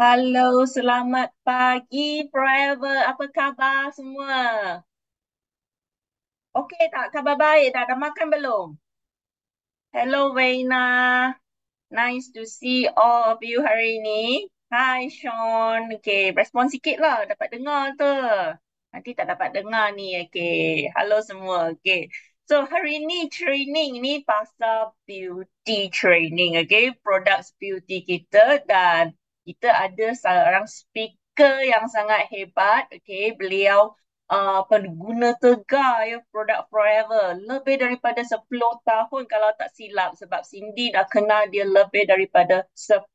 Hello, selamat pagi Forever. Apa khabar semua? Okey tak? Khabar baik tak? Dah makan belum? Hello, Vena, Nice to see all of you hari ini. Hi, Sean. Okay, respon sikit lah. Dapat dengar tu. Nanti tak dapat dengar ni. Okay. Hello semua. Okay. So, hari ni training ni pasal beauty training. Okay. Products beauty kita dan kita ada seorang speaker yang sangat hebat. Okay, beliau uh, pengguna tegar ya produk Forever lebih daripada 10 tahun kalau tak silap sebab Cindy dah kenal dia lebih daripada 10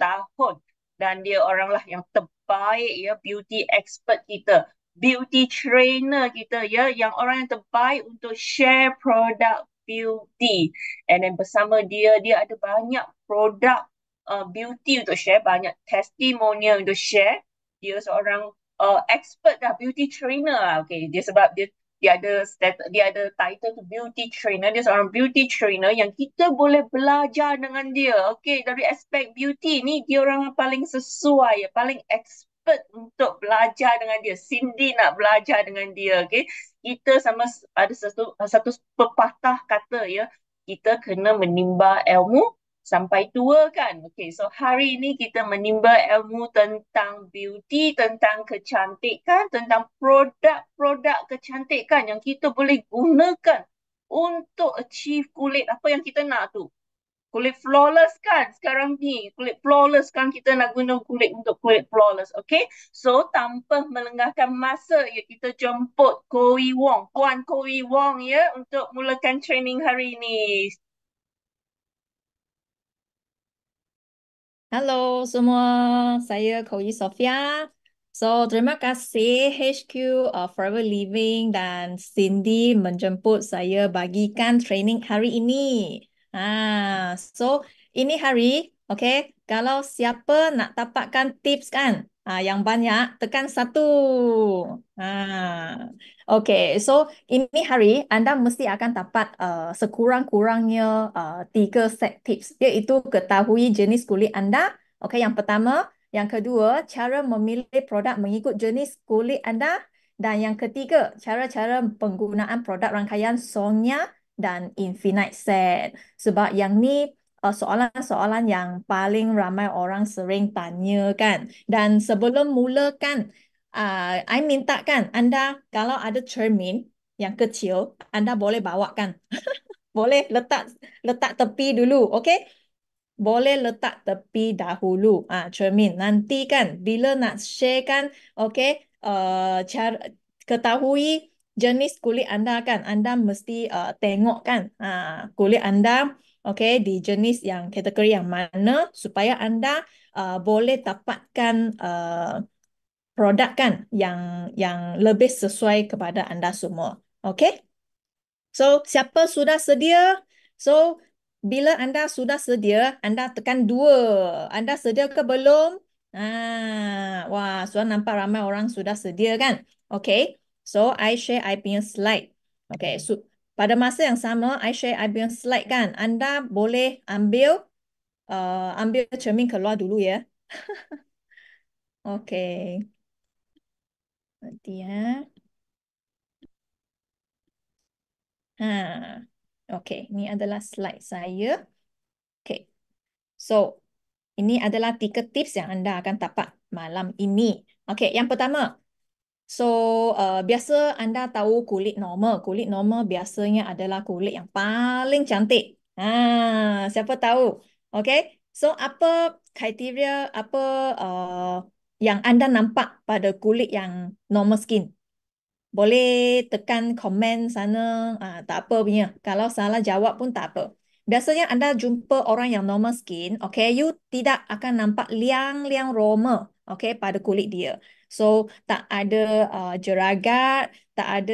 tahun dan dia oranglah yang terbaik ya beauty expert kita beauty trainer kita ya yang orang yang terbaik untuk share produk beauty and then bersama dia dia ada banyak produk uh, beauty untuk share, banyak testimonial untuk share. Dia seorang uh, expert dah beauty trainer lah. Okay, dia sebab dia dia ada stat, dia ada title tu beauty trainer. Dia seorang beauty trainer yang kita boleh belajar dengan dia. Okay, dari aspek beauty ni dia orang paling sesuai, paling expert untuk belajar dengan dia. Cindy nak belajar dengan dia. Okay, kita sama ada satu satu pepatah kata ya kita kena menimba ilmu sampai tua kan. Okay, so hari ini kita menimba ilmu tentang beauty, tentang kecantikan, tentang produk-produk kecantikan yang kita boleh gunakan untuk achieve kulit apa yang kita nak tu. Kulit flawless kan sekarang ni. Kulit flawless kan kita nak guna kulit untuk kulit flawless. Okay. So tanpa melengahkan masa ya kita jemput Koi Wong. Puan Koi Wong ya untuk mulakan training hari ini. Hello semua, saya Koyi Sofia. So terima kasih HQ uh, Forever Living dan Cindy menjemput saya bagikan training hari ini. Ah, so ini hari, okay? Kalau siapa nak dapatkan tips kan, ah yang banyak tekan satu. Ah, Okay, so ini hari anda mesti akan dapat uh, sekurang-kurangnya uh, tiga set tips iaitu ketahui jenis kulit anda. Okay, yang pertama, yang kedua, cara memilih produk mengikut jenis kulit anda. Dan yang ketiga, cara-cara penggunaan produk rangkaian Sonya dan Infinite Set. Sebab yang ni uh, soalan-soalan yang paling ramai orang sering tanya kan. Dan sebelum mulakan, Uh, I minta kan anda kalau ada cermin yang kecil, anda boleh bawa kan? boleh letak letak tepi dulu, okay? Boleh letak tepi dahulu. Ah, uh, cermin nanti kan bila nak share kan, okay? Uh, ah, cara ketahui jenis kulit anda kan, anda mesti uh, tengok kan uh, kulit anda okay, di jenis yang kategori yang mana supaya anda uh, boleh dapatkan uh, produk kan yang yang lebih sesuai kepada anda semua. Okay? So, siapa sudah sedia? So, bila anda sudah sedia, anda tekan dua. Anda sedia ke belum? Ah, wah, sudah nampak ramai orang sudah sedia kan? Okay, so I share I punya slide. Okay, so pada masa yang sama, I share I punya slide kan? Anda boleh ambil uh, ambil cermin keluar dulu ya. okay. Nanti ya. Ha. Okey, ini adalah slide saya. Okey. So, ini adalah tiga tips yang anda akan dapat malam ini. Okey, yang pertama. So, uh, biasa anda tahu kulit normal. Kulit normal biasanya adalah kulit yang paling cantik. Ha, siapa tahu? Okey. So, apa kriteria apa uh, yang anda nampak pada kulit yang normal skin. Boleh tekan komen sana, uh, tak apa punya. Kalau salah jawab pun tak apa. Biasanya anda jumpa orang yang normal skin, okay, you tidak akan nampak liang-liang roma okay, pada kulit dia. So, tak ada uh, jeragat, tak ada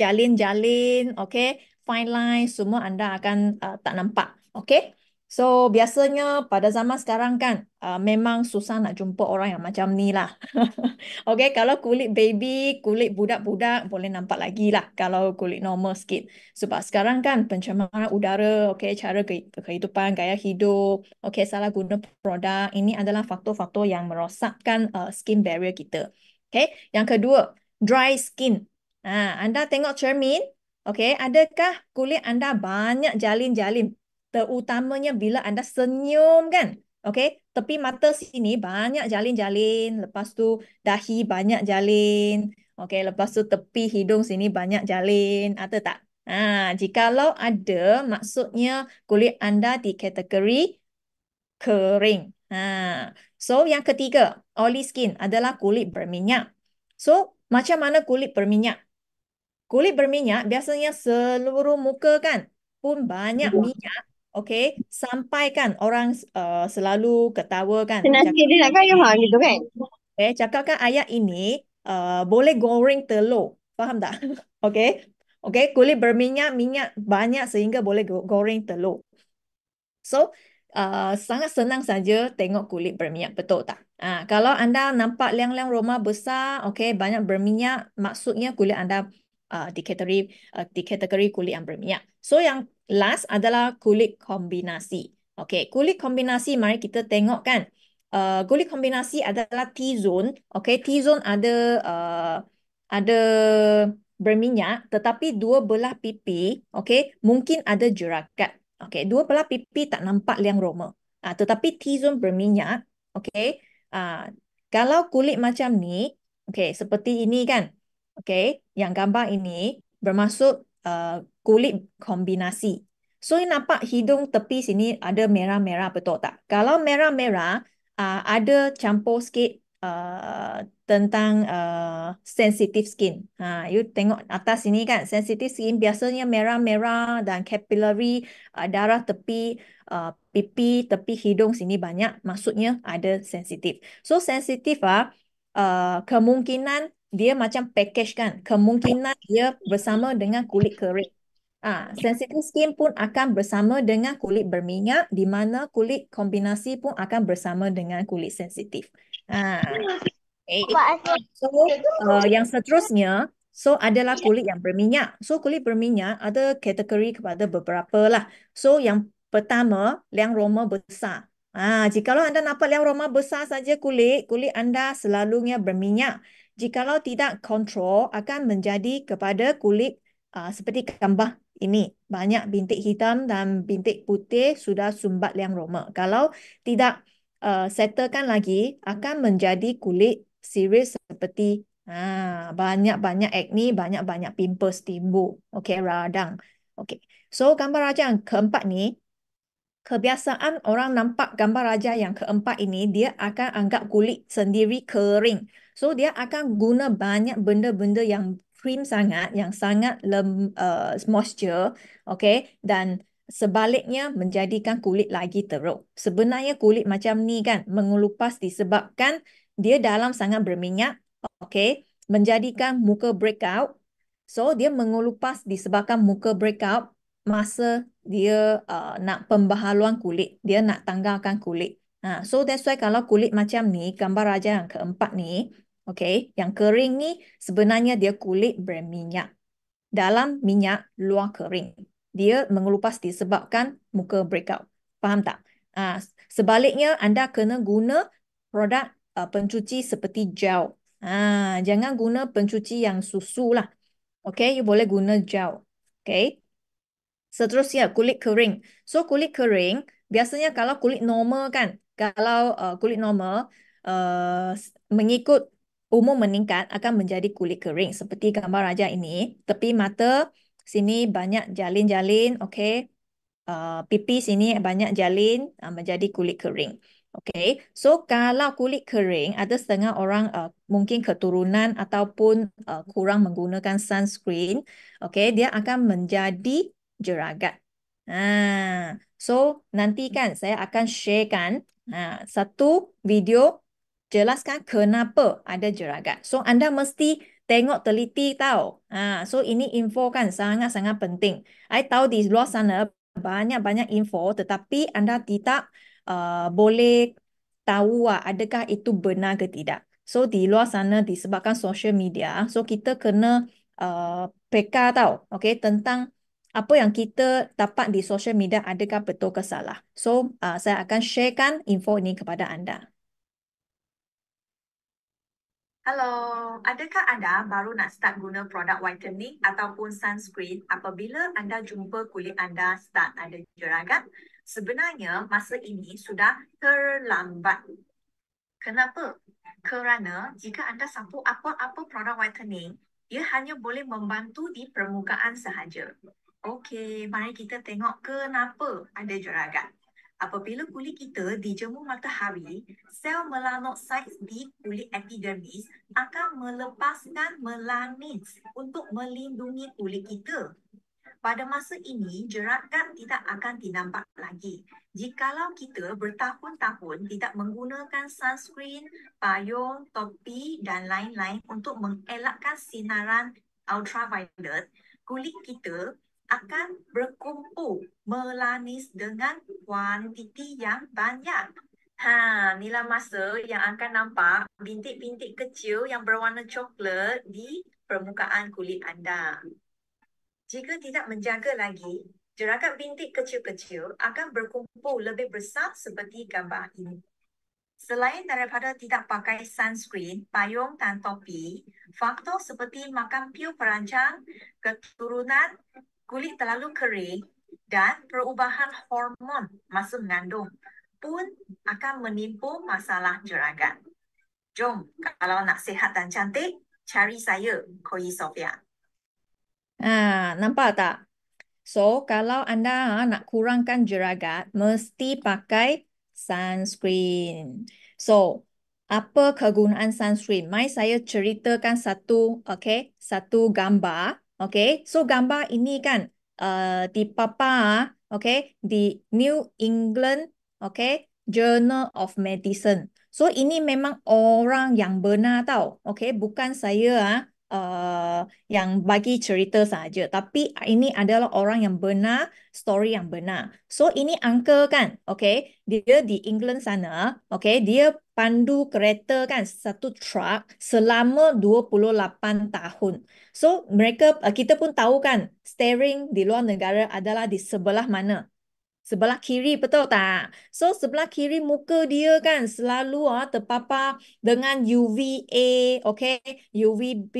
jalin-jalin, okay, fine line, semua anda akan uh, tak nampak. Okay? So biasanya pada zaman sekarang kan uh, memang susah nak jumpa orang yang macam ni lah. okay, kalau kulit baby, kulit budak-budak boleh nampak lagi lah kalau kulit normal sikit. Sebab sekarang kan pencemaran udara, okay, cara kehidupan, gaya hidup, okay, salah guna produk, ini adalah faktor-faktor yang merosakkan uh, skin barrier kita. Okay, yang kedua, dry skin. Ah, anda tengok cermin, okay, adakah kulit anda banyak jalin-jalin Terutamanya bila anda senyum kan. Okay. Tepi mata sini banyak jalin-jalin. Lepas tu dahi banyak jalin. Okay. Lepas tu tepi hidung sini banyak jalin. Ada tak? Ha, jikalau ada, maksudnya kulit anda di kategori kering. Ha. So yang ketiga, oily skin adalah kulit berminyak. So macam mana kulit berminyak? Kulit berminyak biasanya seluruh muka kan pun banyak ya. minyak Okay, sampaikan orang uh, selalu ketawa kan. Senasib dia nak kaya ha, gitu kan. Eh, cakap ayat ini uh, boleh goreng telur. Faham tak? okay. Okay, kulit berminyak, minyak banyak sehingga boleh goreng telur. So, uh, sangat senang saja tengok kulit berminyak, betul tak? Uh, kalau anda nampak liang-liang roma besar, okay, banyak berminyak, maksudnya kulit anda uh, kategori uh, kategori kulit yang berminyak. So yang last adalah kulit kombinasi. Okay, kulit kombinasi mari kita tengok kan. Uh, kulit kombinasi adalah T-zone. Okay, T-zone ada uh, ada berminyak tetapi dua belah pipi okay, mungkin ada jerakat. Okay, dua belah pipi tak nampak liang roma. Uh, tetapi T-zone berminyak. Okay, uh, kalau kulit macam ni, okay, seperti ini kan, okay, yang gambar ini bermaksud Uh, kulit kombinasi. So, you nampak hidung tepi sini ada merah-merah betul tak? Kalau merah-merah, uh, ada campur sikit uh, tentang uh, sensitive skin. Uh, you tengok atas sini kan, sensitive skin biasanya merah-merah dan capillary, uh, darah tepi, uh, pipi, tepi hidung sini banyak. Maksudnya ada sensitive. So, sensitive ah, uh, kemungkinan dia macam package kan kemungkinan dia bersama dengan kulit kering. Ah, ha, sensitive skin pun akan bersama dengan kulit berminyak di mana kulit kombinasi pun akan bersama dengan kulit sensitif. Ah. Ha. Eh, okay. So, uh, yang seterusnya, so adalah kulit yang berminyak. So kulit berminyak ada kategori kepada beberapa lah. So yang pertama, liang roma besar. Ah, ha, jika anda nampak liang roma besar saja kulit, kulit anda selalunya berminyak jikalau tidak kontrol akan menjadi kepada kulit uh, seperti gambar ini banyak bintik hitam dan bintik putih sudah sumbat yang roma. Kalau tidak uh, settlekan lagi akan menjadi kulit serius seperti banyak-banyak uh, acne, banyak-banyak pimples timbul. Okey, radang. Okey. So gambar raja yang keempat ni kebiasaan orang nampak gambar raja yang keempat ini, dia akan anggap kulit sendiri kering. So dia akan guna banyak benda-benda yang cream sangat, yang sangat lem, uh, moisture, okay? Dan sebaliknya menjadikan kulit lagi teruk. Sebenarnya kulit macam ni kan mengelupas disebabkan dia dalam sangat berminyak, okay? Menjadikan muka breakout. So dia mengelupas disebabkan muka breakout masa dia uh, nak pembaharuan kulit, dia nak tanggalkan kulit. Ha, so that's why kalau kulit macam ni, gambar raja yang keempat ni, okay, yang kering ni sebenarnya dia kulit berminyak. Dalam minyak, luar kering. Dia mengelupas disebabkan muka breakout. Faham tak? Ha, sebaliknya, anda kena guna produk uh, pencuci seperti gel. Ha, jangan guna pencuci yang susu lah. Okay, you boleh guna gel. Okay, Seterusnya kulit kering. So kulit kering biasanya kalau kulit normal kan, kalau uh, kulit normal uh, mengikut umur meningkat akan menjadi kulit kering seperti gambar raja ini. Tepi mata sini banyak jalin-jalin, okay. Uh, pipi sini banyak jalin uh, menjadi kulit kering. Okay, so kalau kulit kering, ada setengah orang uh, mungkin keturunan ataupun uh, kurang menggunakan sunscreen, okay, dia akan menjadi juragan. Ha. So, nanti kan saya akan sharekan ha, satu video jelaskan kenapa ada juragan. So, anda mesti tengok teliti tahu, Ha. Ah, so, ini info kan sangat-sangat penting. I tahu di luar sana banyak-banyak info tetapi anda tidak uh, boleh tahu uh, adakah itu benar ke tidak. So, di luar sana disebabkan social media. So, kita kena uh, peka tahu, okay, tentang apa yang kita dapat di social media adakah betul ke salah. So, uh, saya akan sharekan info ini kepada anda. Hello, adakah anda baru nak start guna produk whitening ataupun sunscreen apabila anda jumpa kulit anda start ada jeragat? Sebenarnya, masa ini sudah terlambat. Kenapa? Kerana jika anda sambut apa-apa produk whitening, ia hanya boleh membantu di permukaan sahaja. Okey, mari kita tengok kenapa ada juragan. Apabila kulit kita dijemur matahari, sel melanocytes di kulit epidermis akan melepaskan melanin untuk melindungi kulit kita. Pada masa ini, jerakan tidak akan dinampak lagi. Jikalau kita bertahun-tahun tidak menggunakan sunscreen, payung, topi dan lain-lain untuk mengelakkan sinaran ultraviolet, kulit kita akan berkumpul melanis dengan kuantiti yang banyak. Ha, inilah masa yang akan nampak bintik-bintik kecil yang berwarna coklat di permukaan kulit anda. Jika tidak menjaga lagi, jerakan bintik kecil-kecil akan berkumpul lebih besar seperti gambar ini. Selain daripada tidak pakai sunscreen, payung dan topi, faktor seperti makan pil perancang, keturunan, kulit terlalu kering dan perubahan hormon masa mengandung pun akan menimpa masalah jeragat. Jom, kalau nak sihat dan cantik, cari saya, Koi Sofia. Ah, nampak tak? So, kalau anda ah, nak kurangkan jeragat, mesti pakai sunscreen. So, apa kegunaan sunscreen? Mai saya ceritakan satu, okay, satu gambar. Okay, so gambar ini kan uh, di papa, okay, di New England, okay, Journal of Medicine. So ini memang orang yang benar tau, okay, bukan saya ah uh, yang bagi cerita saja. Tapi ini adalah orang yang benar, story yang benar. So ini uncle kan, okay? Dia di England sana, okay? Dia pandu kereta kan, satu truck selama 28 tahun. So mereka, eh, kita pun tahu kan, steering di luar negara adalah di sebelah mana, sebelah kiri betul tak? So sebelah kiri muka dia kan selalu ah terpapar dengan UVA, okay? UVB.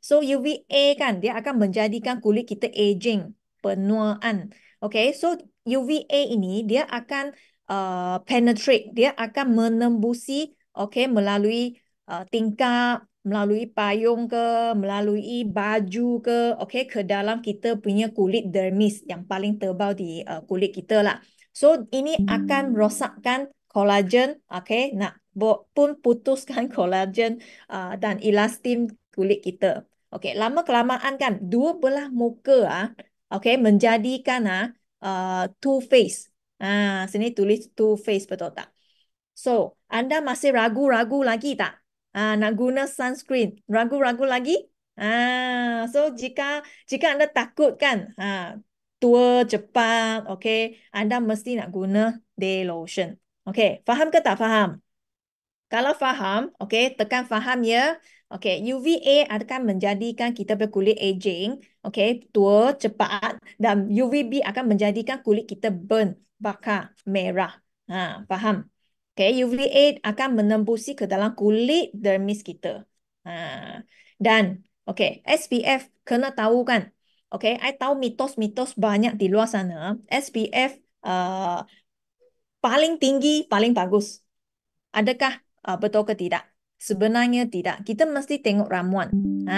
So UVA kan dia akan menjadikan kulit kita aging, penuaan. Okay, so UVA ini dia akan uh, penetrate, dia akan menembusi, okay, melalui uh, tingkap, melalui payung ke, melalui baju ke, okay, ke dalam kita punya kulit dermis yang paling tebal di uh, kulit kita lah. So ini akan rosakkan kolagen, okay, nak pun putuskan kolagen uh, dan elastin kulit kita. Okay, lama kelamaan kan, dua belah muka ah, okay, menjadikan ah, uh, two face. Ah, sini tulis two face betul tak? So, anda masih ragu-ragu lagi tak? ah uh, nak guna sunscreen ragu-ragu lagi ah uh, so jika jika anda takut kan ah uh, tua cepat okay anda mesti nak guna day lotion okay faham ke tak faham kalau faham okay tekan faham ya okay UVA akan menjadikan kita berkulit aging okay tua cepat dan UVB akan menjadikan kulit kita burn bakar merah ah faham Okay, UVA akan menembusi ke dalam kulit dermis kita. Ha. Dan, okay, SPF kena tahu kan? Okay, I tahu mitos-mitos banyak di luar sana. SPF uh, paling tinggi, paling bagus. Adakah uh, betul ke tidak? Sebenarnya tidak. Kita mesti tengok ramuan. Ha.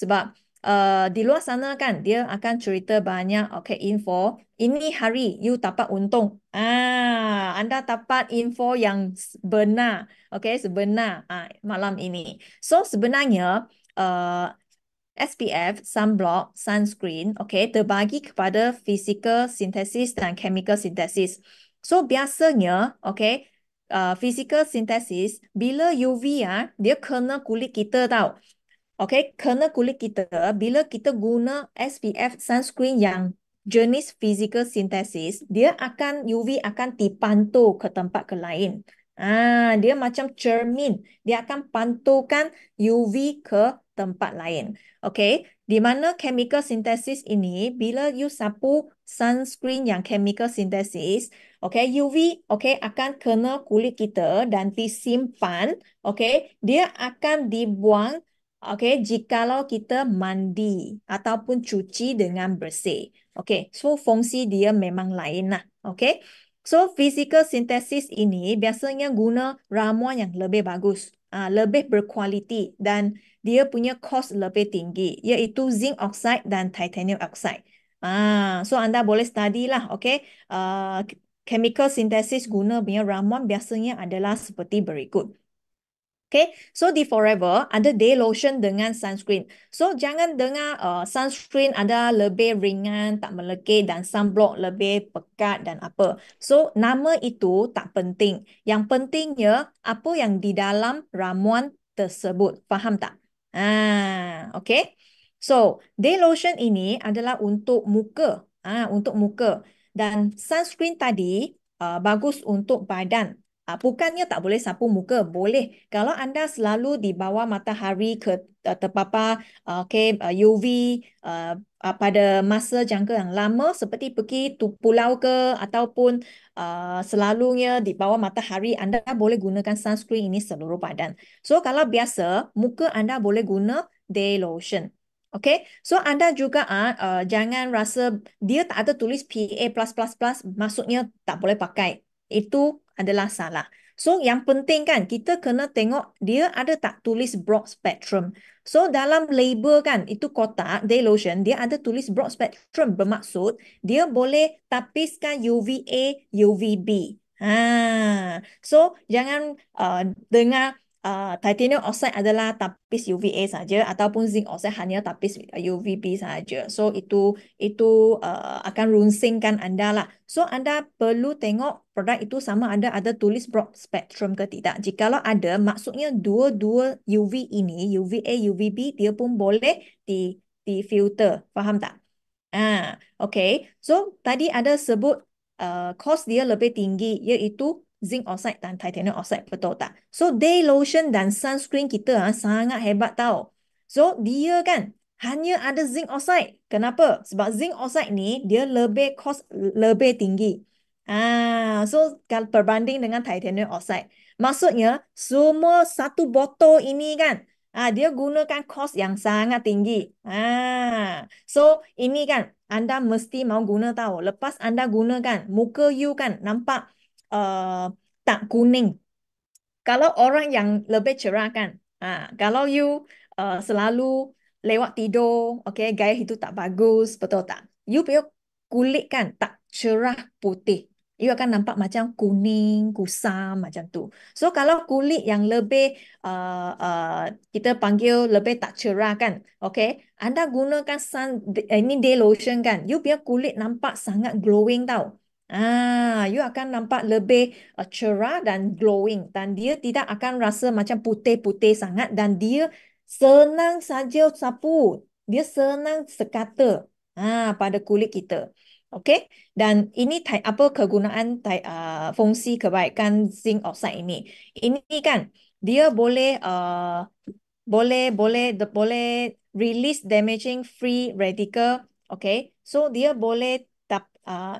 Sebab uh, di luar sana kan dia akan cerita banyak okay info ini hari you dapat untung ah anda dapat info yang benar okay sebenar ah malam ini so sebenarnya uh, eh, SPF, sunblock, sunscreen, okay, terbagi kepada physical synthesis dan chemical synthesis. So biasanya, okay, uh, physical synthesis, bila UV ya, ah, dia kena kulit kita tau. Okay, kerana kulit kita bila kita guna SPF sunscreen yang jenis physical synthesis, dia akan UV akan dipantau ke tempat ke lain. Ah, dia macam cermin, dia akan pantulkan UV ke tempat lain. Okay, di mana chemical synthesis ini bila you sapu sunscreen yang chemical synthesis, okay, UV okay akan kena kulit kita dan disimpan, okay, dia akan dibuang Okay, jikalau kita mandi ataupun cuci dengan bersih. Okay, so fungsi dia memang lain lah. Okay, so physical synthesis ini biasanya guna ramuan yang lebih bagus, uh, lebih berkualiti dan dia punya kos lebih tinggi iaitu zinc oxide dan titanium oxide. Ah, so anda boleh study lah, okay? Uh, ah, chemical synthesis guna punya ramuan biasanya adalah seperti berikut. Okay, so di forever ada day lotion dengan sunscreen. So jangan dengar uh, sunscreen ada lebih ringan, tak melekit dan sunblock lebih pekat dan apa. So nama itu tak penting. Yang pentingnya apa yang di dalam ramuan tersebut. Faham tak? Ah, okay. So day lotion ini adalah untuk muka. Ah, untuk muka. Dan sunscreen tadi uh, bagus untuk badan. Uh, bukannya tak boleh sapu muka, boleh. Kalau anda selalu di bawah matahari ke uh, terpapar uh, okay, uh, eh, UV uh, uh, ah, pada masa jangka yang lama seperti pergi tu pulau ke ataupun uh, selalunya di bawah matahari, anda boleh gunakan sunscreen ini seluruh badan. So kalau biasa, muka anda boleh guna day lotion. Okay, so anda juga ah uh, jangan rasa dia tak ada tulis PA++++ maksudnya tak boleh pakai itu adalah salah. So yang penting kan kita kena tengok dia ada tak tulis broad spectrum. So dalam label kan itu kotak day lotion dia ada tulis broad spectrum bermaksud dia boleh tapiskan UVA, UVB. Ah, ha. so jangan uh, dengar uh, titanium oxide adalah tapis UVA saja ataupun zinc oxide hanya tapis UVB saja. So itu itu uh, akan runsingkan anda lah. So anda perlu tengok produk itu sama ada ada tulis broad spectrum ke tidak. Jikalau ada, maksudnya dua-dua UV ini, UVA, UVB, dia pun boleh di di filter. Faham tak? Ah, okay. So tadi ada sebut uh, cost dia lebih tinggi iaitu zinc oxide dan titanium oxide betul tak? So day lotion dan sunscreen kita ha, sangat hebat tau. So dia kan hanya ada zinc oxide. Kenapa? Sebab zinc oxide ni dia lebih kos lebih tinggi. Ah, so kalau berbanding dengan titanium oxide. Maksudnya semua satu botol ini kan ah dia gunakan kos yang sangat tinggi. Ah, so ini kan anda mesti mau guna tahu. Lepas anda gunakan muka you kan nampak Uh, tak kuning. Kalau orang yang lebih cerah kan, uh, ah, kalau you uh, selalu lewat tidur, okay, gaya itu tak bagus, betul tak? You punya kulit kan tak cerah putih. You akan nampak macam kuning, kusam macam tu. So kalau kulit yang lebih uh, uh, kita panggil lebih tak cerah kan, okay? Anda gunakan sun, ini day lotion kan, you biar kulit nampak sangat glowing tau. Ah, you akan nampak lebih uh, cerah dan glowing dan dia tidak akan rasa macam putih-putih sangat dan dia senang saja sapu. Dia senang sekata ah pada kulit kita. Okey? Dan ini tai, apa kegunaan tai, uh, fungsi kebaikan zinc oxide ini? Ini kan dia boleh uh, boleh boleh the boleh release damaging free radical, okey? So dia boleh tap uh,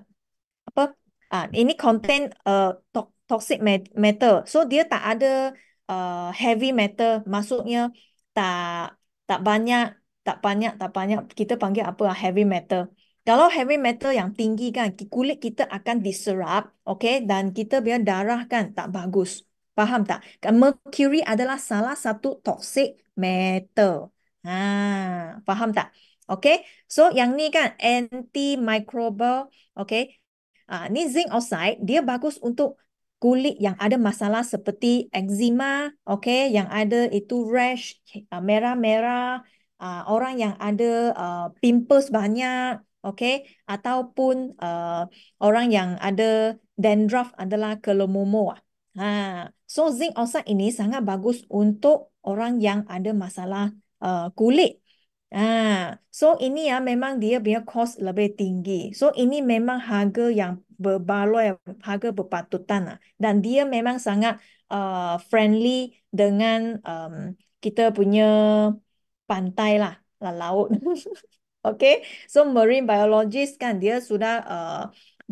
Ah, ini contain uh, eh, to toxic matter. So dia tak ada uh, heavy matter. Maksudnya tak tak banyak, tak banyak, tak banyak. Kita panggil apa uh, heavy matter. Kalau heavy matter yang tinggi kan, kulit kita akan diserap, okay? Dan kita biar darah kan tak bagus. Faham tak? Kan, mercury adalah salah satu toxic matter. Ha, faham tak? Okay, so yang ni kan antimicrobial, okay? Ah, ni zinc oxide dia bagus untuk kulit yang ada masalah seperti eczema, okay, yang ada itu rash ha, merah-merah, uh, uh, orang yang ada uh, pimples banyak, okay, ataupun uh, orang yang ada dandruff adalah kelomomo. Ah, ha. so zinc oxide ini sangat bagus untuk orang yang ada masalah uh, kulit. Ah, so ini ya memang dia punya kos lebih tinggi. So ini memang harga yang berbaloi, harga berpatutan lah. Dan dia memang sangat uh, friendly dengan um, kita punya pantai lah, lah laut. Okay, so marine biologist kan dia sudah uh,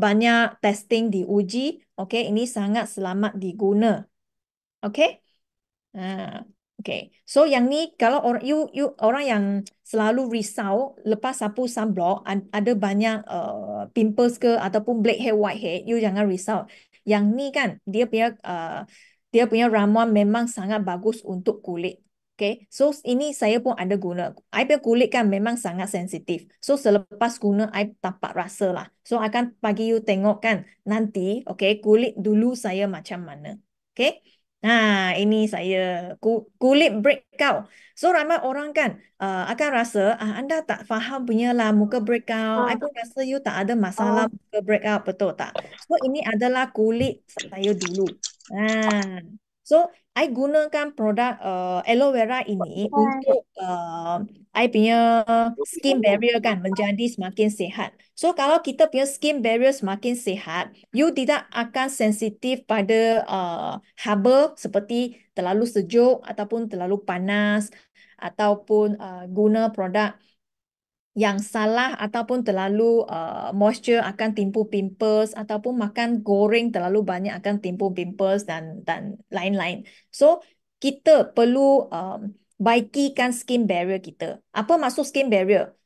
banyak testing diuji. Okay, ini sangat selamat diguna. Okay. Ah. Okay, so yang ni kalau or, you, you, orang yang selalu risau lepas sapu sunblock ada banyak uh, pimples ke ataupun blackhead, whitehead, you jangan risau. Yang ni kan dia punya uh, dia punya ramuan memang sangat bagus untuk kulit. Okay, so ini saya pun ada guna. I punya kulit kan memang sangat sensitif. So selepas guna, I dapat rasa lah. So akan bagi you tengok kan nanti, okay, kulit dulu saya macam mana. Okay, Ah, ini saya kulit breakout. So ramai orang kan uh, akan rasa ah anda tak faham punya lah muka breakout. Ah. I pun rasa you tak ada masalah ah. muka breakout betul tak? So ini adalah kulit saya dulu. Ah. So I gunakan produk uh, aloe vera ini untuk uh, I punya skin barrier kan menjadi semakin sehat. So kalau kita punya skin barrier semakin sehat, you tidak akan sensitif pada uh, haba seperti terlalu sejuk ataupun terlalu panas ataupun uh, guna produk uh, yang salah ataupun terlalu uh, moisture akan timbul pimples ataupun makan goreng terlalu banyak akan timbul pimples dan dan lain-lain. So kita perlu um, baikikan skin barrier kita. Apa maksud skin barrier?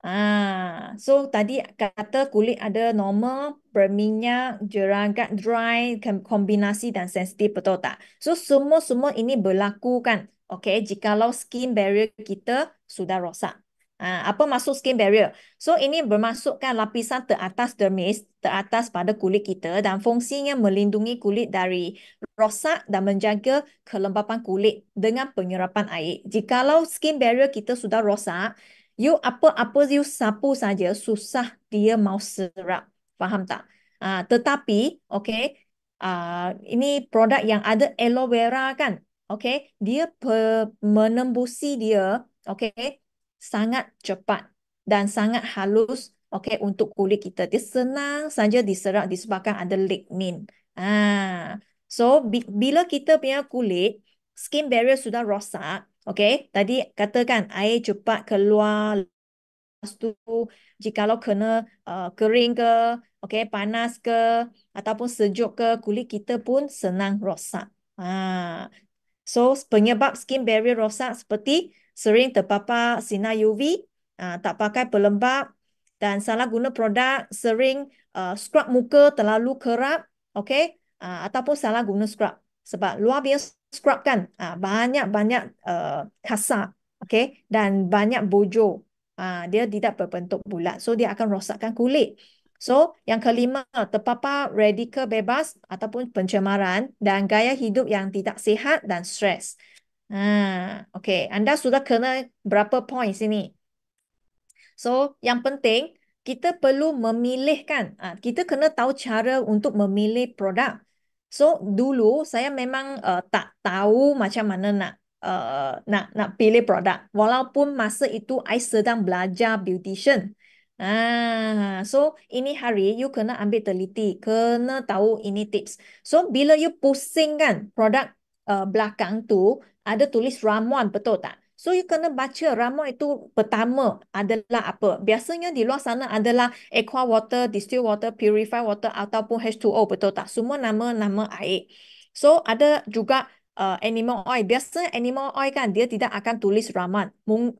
Ah, so tadi kata kulit ada normal, berminyak, jeragat, dry, kan, kombinasi dan sensitif betul tak? So semua-semua ini berlaku kan? Okay, jikalau skin barrier kita sudah rosak. Ah, apa masuk skin barrier? So ini bermaksudkan lapisan teratas dermis teratas pada kulit kita dan fungsinya melindungi kulit dari rosak dan menjaga kelembapan kulit dengan penyerapan air. Jikalau skin barrier kita sudah rosak, you apa-apa you sapu saja susah dia mau serap. Faham tak? Ah tetapi okay, ah uh, ini produk yang ada aloe vera kan? Okay, dia menembusi dia, okay, sangat cepat dan sangat halus okay, untuk kulit kita. Dia senang saja diserap disebabkan ada lignin. Ah. So, bila kita punya kulit, skin barrier sudah rosak, okay? tadi katakan air cepat keluar, lepas tu jika kena uh, kering ke, okay, panas ke, ataupun sejuk ke, kulit kita pun senang rosak. Ah. So, penyebab skin barrier rosak seperti sering terpapar sinar UV, uh, ah, tak pakai pelembap dan salah guna produk, sering uh, scrub muka terlalu kerap, okay? Uh, ataupun salah guna scrub. Sebab luar biasa scrub kan, uh, banyak-banyak uh, kasar, okay? Dan banyak bojo, uh, dia tidak berbentuk bulat. So, dia akan rosakkan kulit. So, yang kelima, terpapar radikal bebas ataupun pencemaran dan gaya hidup yang tidak sihat dan stres. Hmm, okay. Anda sudah kena berapa point sini? So, yang penting, kita perlu memilihkan. Uh, kita kena tahu cara untuk memilih produk. So, dulu saya memang uh, tak tahu macam mana nak uh, nak nak pilih produk. Walaupun masa itu, saya sedang belajar beautician. Ah, so ini hari you kena ambil teliti, kena tahu ini tips. So bila you pusing kan produk uh, belakang tu, ada tulis ramuan betul tak? So you kena baca ramuan itu pertama adalah apa? Biasanya di luar sana adalah aqua water, distilled water, purified water ataupun H2O betul tak? Semua nama-nama air. So ada juga Uh, animal oil biasanya animal oil kan dia tidak akan tulis ramuan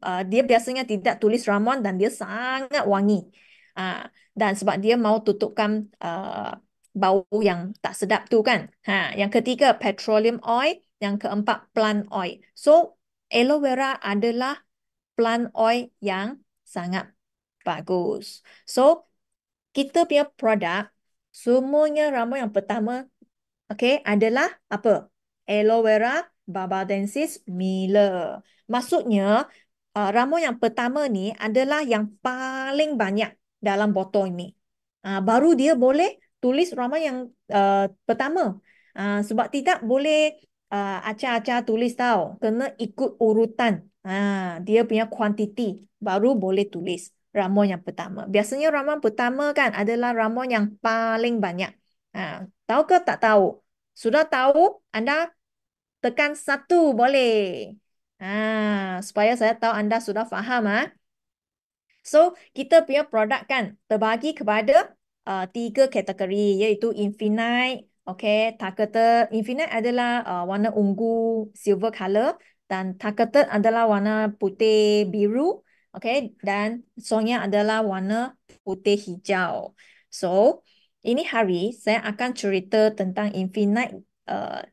uh, dia biasanya tidak tulis ramuan dan dia sangat wangi uh, dan sebab dia mau tutupkan uh, bau yang tak sedap tu kan ha yang ketiga petroleum oil yang keempat, plant oil. So, aloe vera adalah plant oil yang sangat bagus. So, kita punya produk, semuanya ramai yang pertama okay, adalah apa? Aloe vera barbadensis miller. Maksudnya, uh, ramuan yang pertama ni adalah yang paling banyak dalam botol ini. Uh, baru dia boleh tulis ramuan yang uh, pertama. Uh, sebab tidak boleh uh, aca ajar tulis tau, kena ikut urutan. Ah, dia punya kuantiti baru boleh tulis ramuan yang pertama. Biasanya ramuan pertama kan adalah ramuan yang paling banyak. Ah, tahu ke tak tahu? Sudah tahu, anda tekan satu boleh. Ah, supaya saya tahu anda sudah faham. Ah. So, kita punya produk kan terbagi kepada uh, tiga kategori iaitu infinite, Okay, targeted infinite adalah uh, warna ungu silver color dan targeted adalah warna putih biru. Okay, dan soalnya adalah warna putih hijau. So, ini hari saya akan cerita tentang infinite uh,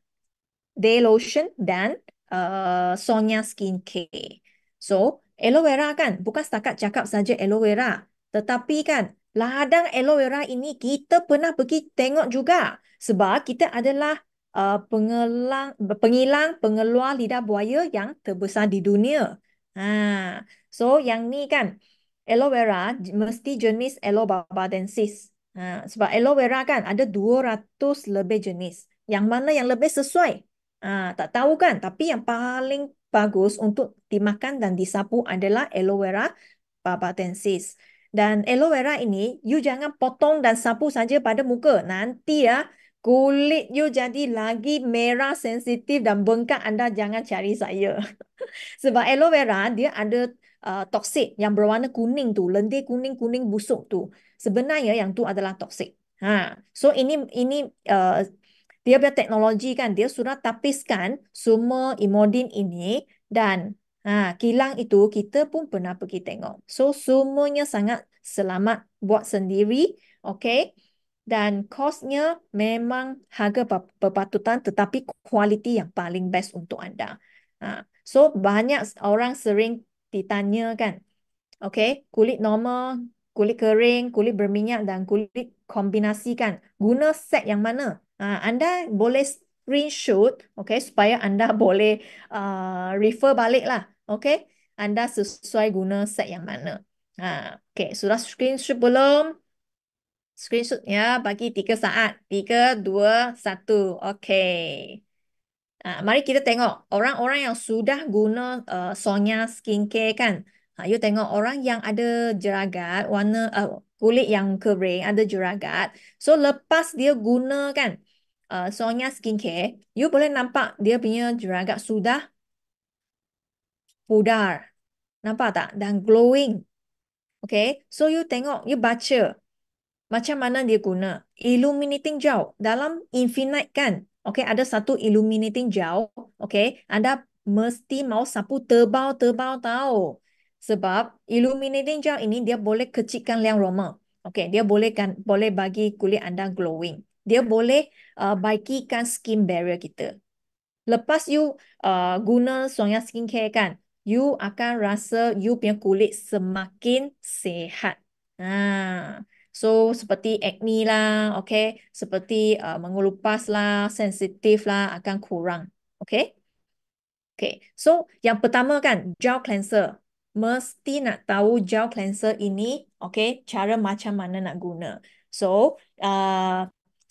day lotion dan uh, skin care. So, aloe vera kan bukan setakat cakap saja aloe vera. Tetapi kan ladang aloe vera ini kita pernah pergi tengok juga sebab kita adalah uh, pengelang, pengilang pengeluar lidah buaya yang terbesar di dunia. Ha. So yang ni kan aloe vera mesti jenis aloe barbadensis. Ha. Sebab aloe vera kan ada 200 lebih jenis. Yang mana yang lebih sesuai? Ha. Tak tahu kan? Tapi yang paling bagus untuk dimakan dan disapu adalah aloe vera barbadensis. Dan aloe vera ini, you jangan potong dan sapu saja pada muka. Nanti ya, kulit you jadi lagi merah sensitif dan bengkak anda jangan cari saya. Sebab aloe vera, dia ada uh, toksik yang berwarna kuning tu, lendir kuning-kuning busuk tu. Sebenarnya yang tu adalah toksik. Ha. So ini ini uh, dia punya teknologi kan, dia sudah tapiskan semua imodin ini dan Ah, kilang itu kita pun pernah pergi tengok. So semuanya sangat selamat buat sendiri, okay? Dan kosnya memang harga berpatutan tetapi kualiti yang paling best untuk anda. Ah, so banyak orang sering ditanya kan, okay? Kulit normal, kulit kering, kulit berminyak dan kulit kombinasi kan? Guna set yang mana? Ah, anda boleh screenshot, okay? Supaya anda boleh uh, refer balik lah. Okay? Anda sesuai guna set yang mana. Ha, okay, sudah screenshot belum? Screenshot ya, bagi 3 saat. 3, 2, 1. Okay. Ha, mari kita tengok orang-orang yang sudah guna uh, Sonya Skincare kan. Ha, you tengok orang yang ada jeragat, warna uh, kulit yang kering, ada jeragat. So, lepas dia guna kan uh, Sonya Skincare, you boleh nampak dia punya jeragat sudah pudar. Nampak tak? Dan glowing. Okay, so you tengok, you baca. Macam mana dia guna? Illuminating gel. Dalam infinite kan? Okay, ada satu illuminating gel. Okay, anda mesti mau sapu tebal-tebal tau. Sebab illuminating gel ini dia boleh kecikkan liang roma. Okay, dia boleh kan, boleh bagi kulit anda glowing. Dia boleh uh, baikikan skin barrier kita. Lepas you uh, guna Sonya Skincare kan, you akan rasa you punya kulit semakin sehat. Ha. So seperti acne lah, okay? Seperti uh, mengelupas lah, sensitif lah akan kurang, okay? Okay, so yang pertama kan gel cleanser. Mesti nak tahu gel cleanser ini, okay? Cara macam mana nak guna. So, uh,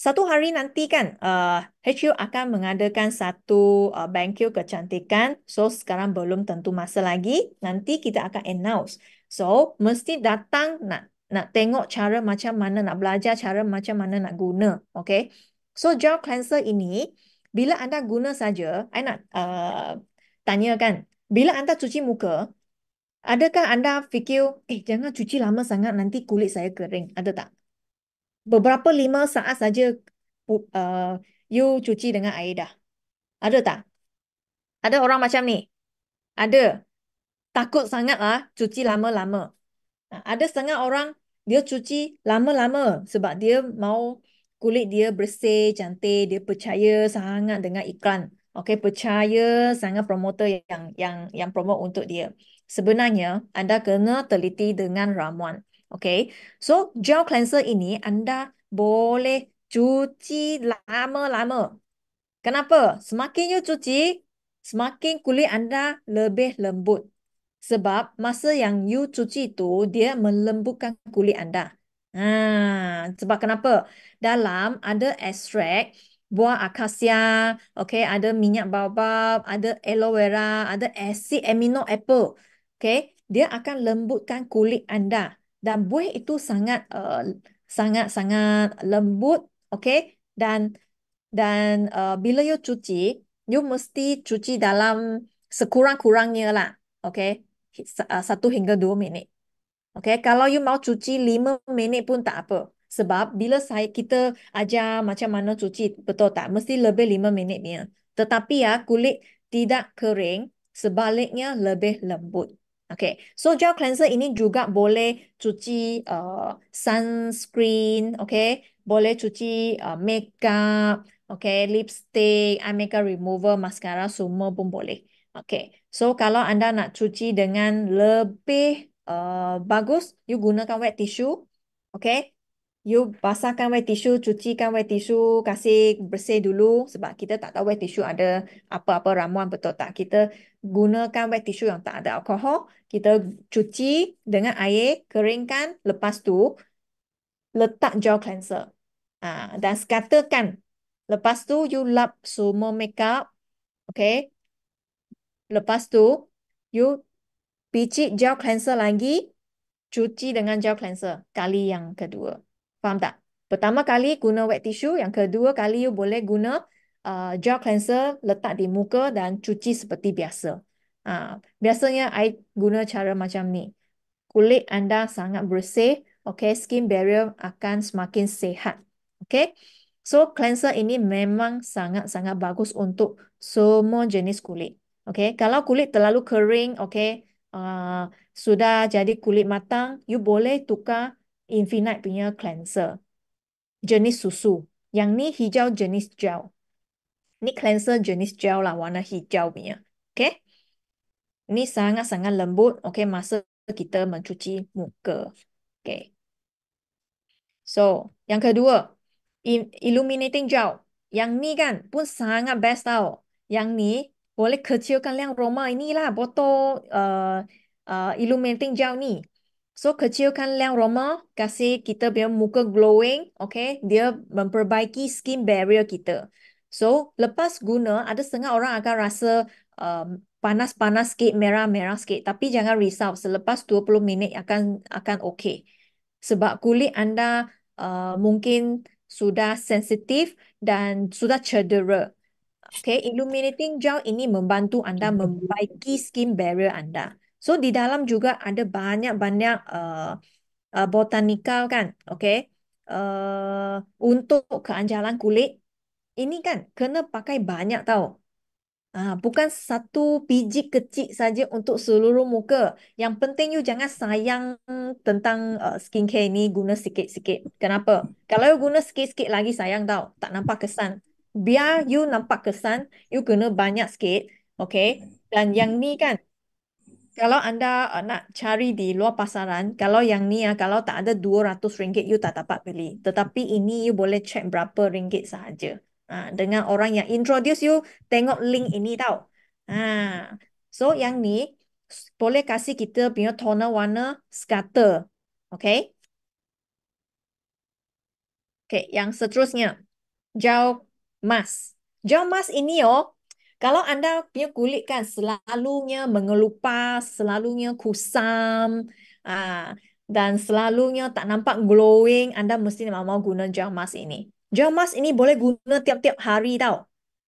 satu hari nanti kan uh, eh, HU akan mengadakan satu uh, eh, you kecantikan. So sekarang belum tentu masa lagi. Nanti kita akan announce. So mesti datang nak nak tengok cara macam mana nak belajar cara macam mana nak guna. Okay. So gel cleanser ini bila anda guna saja, saya nak uh, eh, tanyakan, bila anda cuci muka, adakah anda fikir, eh jangan cuci lama sangat nanti kulit saya kering, ada tak? beberapa lima saat saja uh, you cuci dengan air dah. Ada tak? Ada orang macam ni? Ada. Takut sangat lah cuci lama-lama. Ada setengah orang dia cuci lama-lama sebab dia mau kulit dia bersih, cantik, dia percaya sangat dengan iklan. Okay, percaya sangat promotor yang yang yang promote untuk dia. Sebenarnya, anda kena teliti dengan ramuan. Okay. So, gel cleanser ini anda boleh cuci lama-lama. Kenapa? Semakin you cuci, semakin kulit anda lebih lembut. Sebab masa yang you cuci itu, dia melembutkan kulit anda. Ha, sebab kenapa? Dalam ada extract, buah akasia, okay, ada minyak baobab, ada aloe vera, ada acid amino apple. Okay, dia akan lembutkan kulit anda dan buih itu sangat sangat-sangat eh, lembut okay. dan dan uh, bila you cuci you mesti cuci dalam sekurang-kurangnya lah okay. Eh, satu hingga dua minit okay. kalau you mau cuci lima minit pun tak apa sebab bila saya kita ajar macam mana cuci betul tak mesti lebih lima minit ya tetapi ya kulit tidak kering sebaliknya lebih lembut Okay, so gel cleanser ini juga boleh cuci uh, sunscreen, okay, boleh cuci uh, makeup, okay, lipstick, eye makeup remover, mascara semua pun boleh. Okay, so kalau anda nak cuci dengan lebih uh, bagus, you gunakan wet tissue, okay, You basahkan wet tissue, cucikan wet tissue, kasih bersih dulu sebab kita tak tahu wet tissue ada apa-apa ramuan betul tak. Kita gunakan wet tissue yang tak ada alkohol, kita cuci dengan air, keringkan, lepas tu letak gel cleanser. Ah, dan scatterkan. Lepas tu you lap semua makeup. Okay. Lepas tu you picit gel cleanser lagi, cuci dengan gel cleanser kali yang kedua. Faham tak? Pertama kali guna wet tissue, yang kedua kali you boleh guna uh, gel cleanser letak di muka dan cuci seperti biasa. Uh, biasanya I guna cara macam ni. Kulit anda sangat bersih, okay? skin barrier akan semakin sehat. Okay? So cleanser ini memang sangat-sangat bagus untuk semua jenis kulit. Okay? Kalau kulit terlalu kering, okay, uh, sudah jadi kulit matang, you boleh tukar infinite punya cleanser jenis susu yang ni hijau jenis gel ni cleanser jenis gel lah warna hijau punya okay ni sangat sangat lembut okay masa kita mencuci muka okay so yang kedua illuminating gel yang ni kan pun sangat best tau yang ni boleh kecilkan yang roma ini lah botol uh, uh, illuminating gel ni So kecilkan lem roma, kasih kita biar muka glowing, okay? Dia memperbaiki skin barrier kita. So lepas guna, ada setengah orang akan rasa um, panas-panas um, sikit, merah-merah sikit. Tapi jangan risau, selepas 20 minit akan akan okay. Sebab kulit anda uh, mungkin sudah sensitif dan sudah cedera. Okay, illuminating gel ini membantu anda hmm. membaiki skin barrier anda. So di dalam juga ada banyak-banyak uh, uh, botanikal kan, okay? Uh, untuk keanjalan kulit, ini kan kena pakai banyak tau. Uh, bukan satu biji kecil saja untuk seluruh muka. Yang penting you jangan sayang tentang uh, skincare ni guna sikit-sikit. Kenapa? Kalau you guna sikit-sikit lagi sayang tau, tak nampak kesan. Biar you nampak kesan, you kena banyak sikit. Okay? Dan yang ni kan, kalau anda uh, nak cari di luar pasaran, kalau yang ni ya, uh, kalau tak ada dua ratus ringgit, you tak dapat beli. Tetapi ini you boleh check berapa ringgit sahaja. Ha, dengan orang yang introduce you, tengok link ini tau. Ha. So yang ni, boleh kasih kita punya toner warna scatter. Okay? Okay, yang seterusnya. jauh mas, jauh mas ini oh, kalau anda punya kulit kan selalunya mengelupas, selalunya kusam, ah dan selalunya tak nampak glowing, anda mesti memang guna gel mask ini. Gel mask ini boleh guna tiap-tiap hari tau.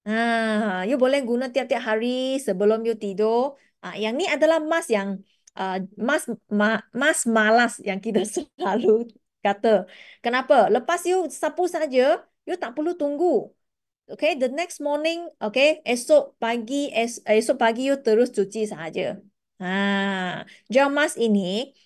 Ha, you boleh guna tiap-tiap hari sebelum you tidur. Ah, yang ni adalah mask yang uh, mask ma, mask malas yang kita selalu kata. Kenapa? Lepas you sapu saja, you tak perlu tunggu. Okay, the next morning, okay, esok pagi, es, esok pagi you terus cuci sahaja. Ha, gel mask ini,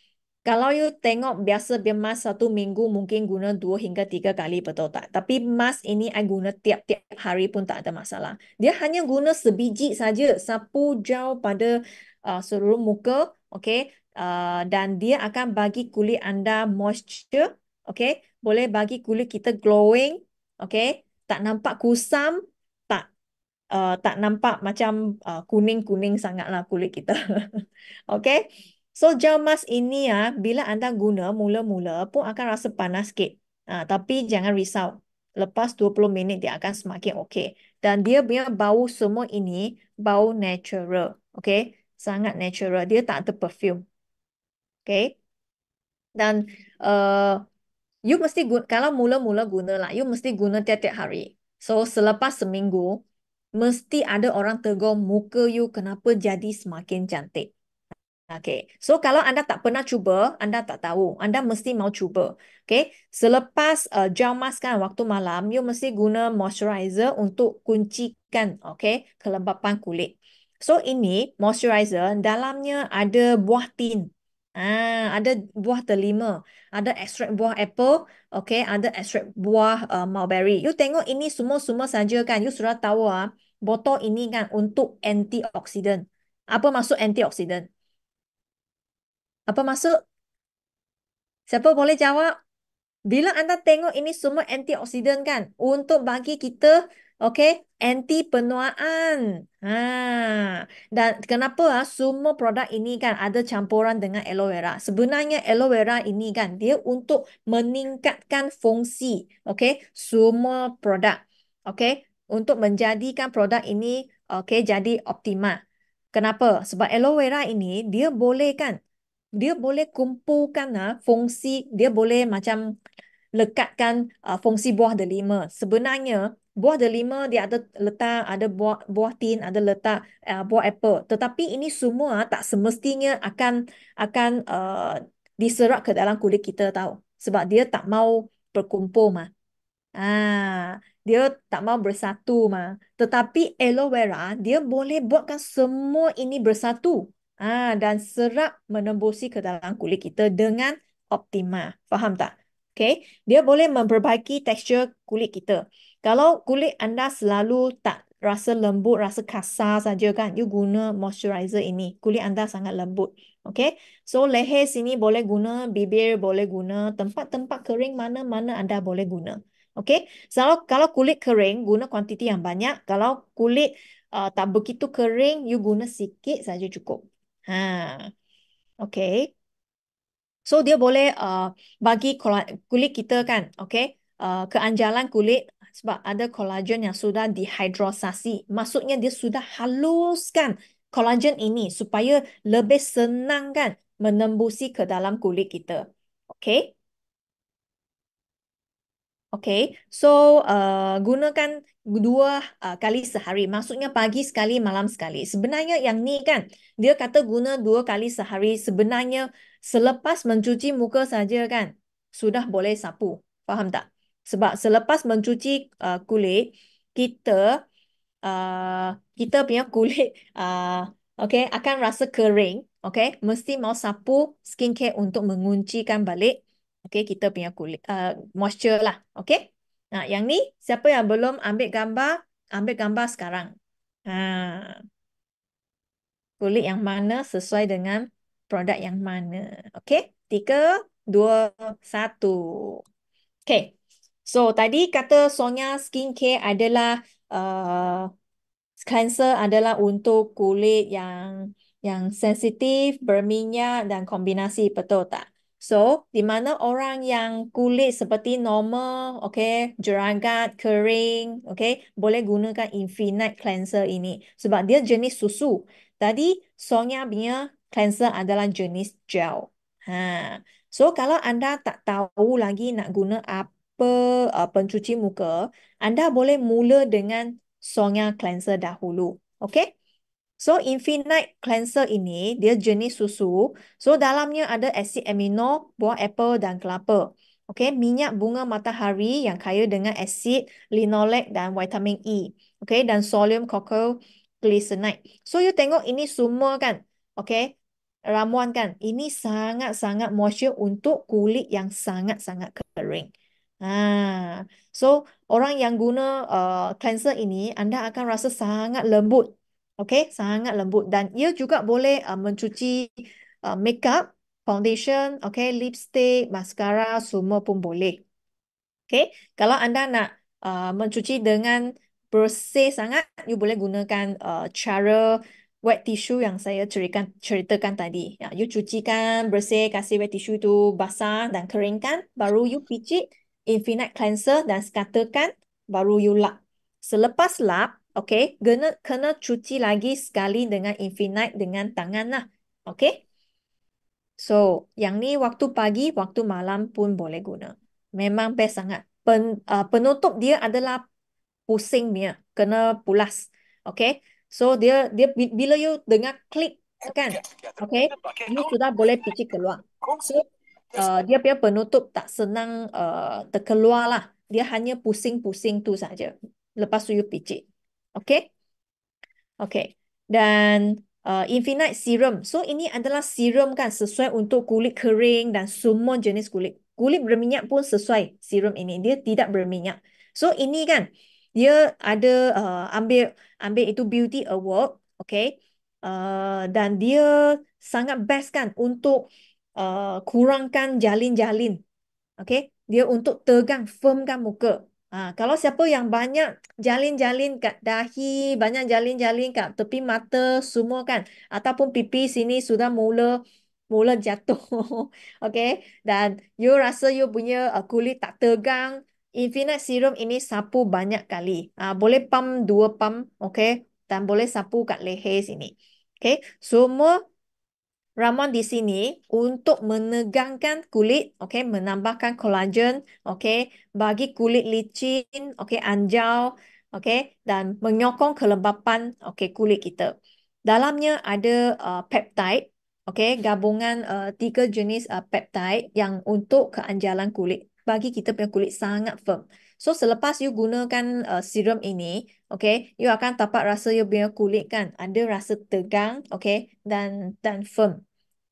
kalau you tengok biasa biar mask satu minggu mungkin guna dua hingga tiga kali betul tak? Tapi mask ini I guna tiap-tiap hari pun tak ada masalah. Dia hanya guna sebiji saja, sapu jauh pada uh, seluruh muka, okay? Uh, dan dia akan bagi kulit anda moisture, okay? Boleh bagi kulit kita glowing, okay? tak nampak kusam tak uh, tak nampak macam uh, eh, kuning kuning sangatlah kulit kita okay so gel mask ini ya uh, bila anda guna mula-mula pun akan rasa panas ke, uh, ah, tapi jangan risau lepas 20 minit dia akan semakin okay dan dia punya bau semua ini bau natural okay sangat natural dia tak ada perfume okay dan uh, you mesti guna, kalau mula-mula guna lah, you mesti guna tiap-tiap hari. So, selepas seminggu, mesti ada orang tegur muka you kenapa jadi semakin cantik. Okay. So, kalau anda tak pernah cuba, anda tak tahu. Anda mesti mau cuba. Okay. Selepas uh, gel mask kan waktu malam, you mesti guna moisturizer untuk kuncikan okay, kelembapan kulit. So, ini moisturizer dalamnya ada buah tin. Ah, ada buah delima, ada ekstrak buah apple, okay, ada ekstrak buah uh, mulberry. You tengok ini semua-semua saja kan, you sudah tahu ah, botol ini kan untuk antioksidan. Apa maksud antioksidan? Apa maksud? Siapa boleh jawab? Bila anda tengok ini semua antioksidan kan, untuk bagi kita Okay, anti penuaan. Ha. Dan kenapa ah semua produk ini kan ada campuran dengan aloe vera? Sebenarnya aloe vera ini kan dia untuk meningkatkan fungsi. Okay, semua produk. Okay, untuk menjadikan produk ini okay jadi optimal. Kenapa? Sebab aloe vera ini dia boleh kan dia boleh kumpulkan ah fungsi dia boleh macam lekatkan uh, fungsi buah delima. Sebenarnya Buah delima dia ada letak, ada buah buah tin, ada letak uh, buah apple. Tetapi ini semua tak semestinya akan akan uh, diserap ke dalam kulit kita tahu. Sebab dia tak mau berkumpul mah. Ah, dia tak mau bersatu mah. Tetapi aloe vera dia boleh buatkan semua ini bersatu. Ah dan serap menembusi ke dalam kulit kita dengan optimal. Faham tak? Okay. Dia boleh memperbaiki tekstur kulit kita. Kalau kulit anda selalu tak rasa lembut, rasa kasar saja kan, you guna moisturizer ini. Kulit anda sangat lembut. Okay? So, leher sini boleh guna, bibir boleh guna, tempat-tempat kering mana-mana anda boleh guna. Okay? So, kalau kulit kering, guna kuantiti yang banyak. Kalau kulit uh, tak begitu kering, you guna sikit saja cukup. Ha. Okay? So, dia boleh uh, bagi kulit kita kan, okay? Uh, keanjalan kulit sebab ada kolagen yang sudah dihidrosasi. Maksudnya dia sudah haluskan kolagen ini supaya lebih senang kan menembusi ke dalam kulit kita. Okay? Okay, so uh, gunakan dua uh, kali sehari. Maksudnya pagi sekali, malam sekali. Sebenarnya yang ni kan, dia kata guna dua kali sehari. Sebenarnya selepas mencuci muka saja kan, sudah boleh sapu. Faham tak? Sebab selepas mencuci uh, kulit, kita uh, kita punya kulit uh, okay, akan rasa kering. Okay? Mesti mau sapu skincare untuk menguncikan balik okay, kita punya kulit, uh, moisture lah. Okay? Nah, yang ni, siapa yang belum ambil gambar, ambil gambar sekarang. Ha. Kulit yang mana sesuai dengan produk yang mana. Okay? Tiga, dua, satu. Okay. So tadi kata Sonia skincare adalah uh, cleanser adalah untuk kulit yang yang sensitif, berminyak dan kombinasi betul tak? So, di mana orang yang kulit seperti normal, okay, jerangkat, kering, okay, boleh gunakan infinite cleanser ini. Sebab dia jenis susu. Tadi, Sonia punya cleanser adalah jenis gel. Ha. So, kalau anda tak tahu lagi nak guna apa, per, uh, pencuci muka, anda boleh mula dengan Sonia Cleanser dahulu. Okay? So, Infinite Cleanser ini, dia jenis susu. So, dalamnya ada asid amino, buah apple dan kelapa. Okay? Minyak bunga matahari yang kaya dengan asid, linoleic dan vitamin E. Okay? Dan sodium cocoa glycinate. So, you tengok ini semua kan? Okay? Ramuan kan? Ini sangat-sangat moisture untuk kulit yang sangat-sangat kering. Ah, so orang yang guna uh, cleanser ini, anda akan rasa sangat lembut, okay? Sangat lembut dan ia juga boleh uh, mencuci uh, makeup, foundation, okay, lipstick, mascara, semua pun boleh, okay? Kalau anda nak uh, mencuci dengan bersih sangat, you boleh gunakan uh, cara wet tissue yang saya ceritakan, ceritakan tadi. Ya, you cucikan, bersih, kasih wet tissue tu basah dan keringkan, baru you picit infinite cleanser dan scatterkan baru you lap. Selepas lap, okay, kena, kena cuci lagi sekali dengan infinite dengan tangan lah. Okay? So, yang ni waktu pagi, waktu malam pun boleh guna. Memang best sangat. Pen, uh, penutup dia adalah pusing dia. Kena pulas. Okay? So, dia dia bila you dengar klik, kan? Okay? You sudah boleh picit keluar. So, Eh, uh, dia biar penutup tak senang uh, terkeluar lah. Dia hanya pusing-pusing tu saja. Lepas tu you pijit Okay? Okay. Dan uh, infinite serum. So ini adalah serum kan sesuai untuk kulit kering dan semua jenis kulit. Kulit berminyak pun sesuai serum ini. Dia tidak berminyak. So ini kan dia ada uh, ambil ambil itu beauty award. Okay? Uh, dan dia sangat best kan untuk uh, kurangkan jalin-jalin. Okay? Dia untuk tegang, firmkan muka. Ha, kalau siapa yang banyak jalin-jalin kat dahi, banyak jalin-jalin kat tepi mata, semua kan. Ataupun pipi sini sudah mula mula jatuh. okay? Dan you rasa you punya uh, kulit tak tegang, Infinite Serum ini sapu banyak kali. Ha, boleh pump dua pump, okay? Dan boleh sapu kat leher sini. Okay? Semua Ramuan di sini untuk menegangkan kulit, okay, menambahkan kolagen, okay, bagi kulit licin, okay, anjal, okay, dan menyokong kelembapan, okay, kulit kita. Dalamnya ada uh, peptide, okay, gabungan uh, tiga jenis uh, peptide yang untuk keanjalan kulit bagi kita punya kulit sangat firm. So selepas you gunakan uh, serum ini, Okay, you akan dapat rasa you punya kulit kan ada rasa tegang, okay, dan dan firm.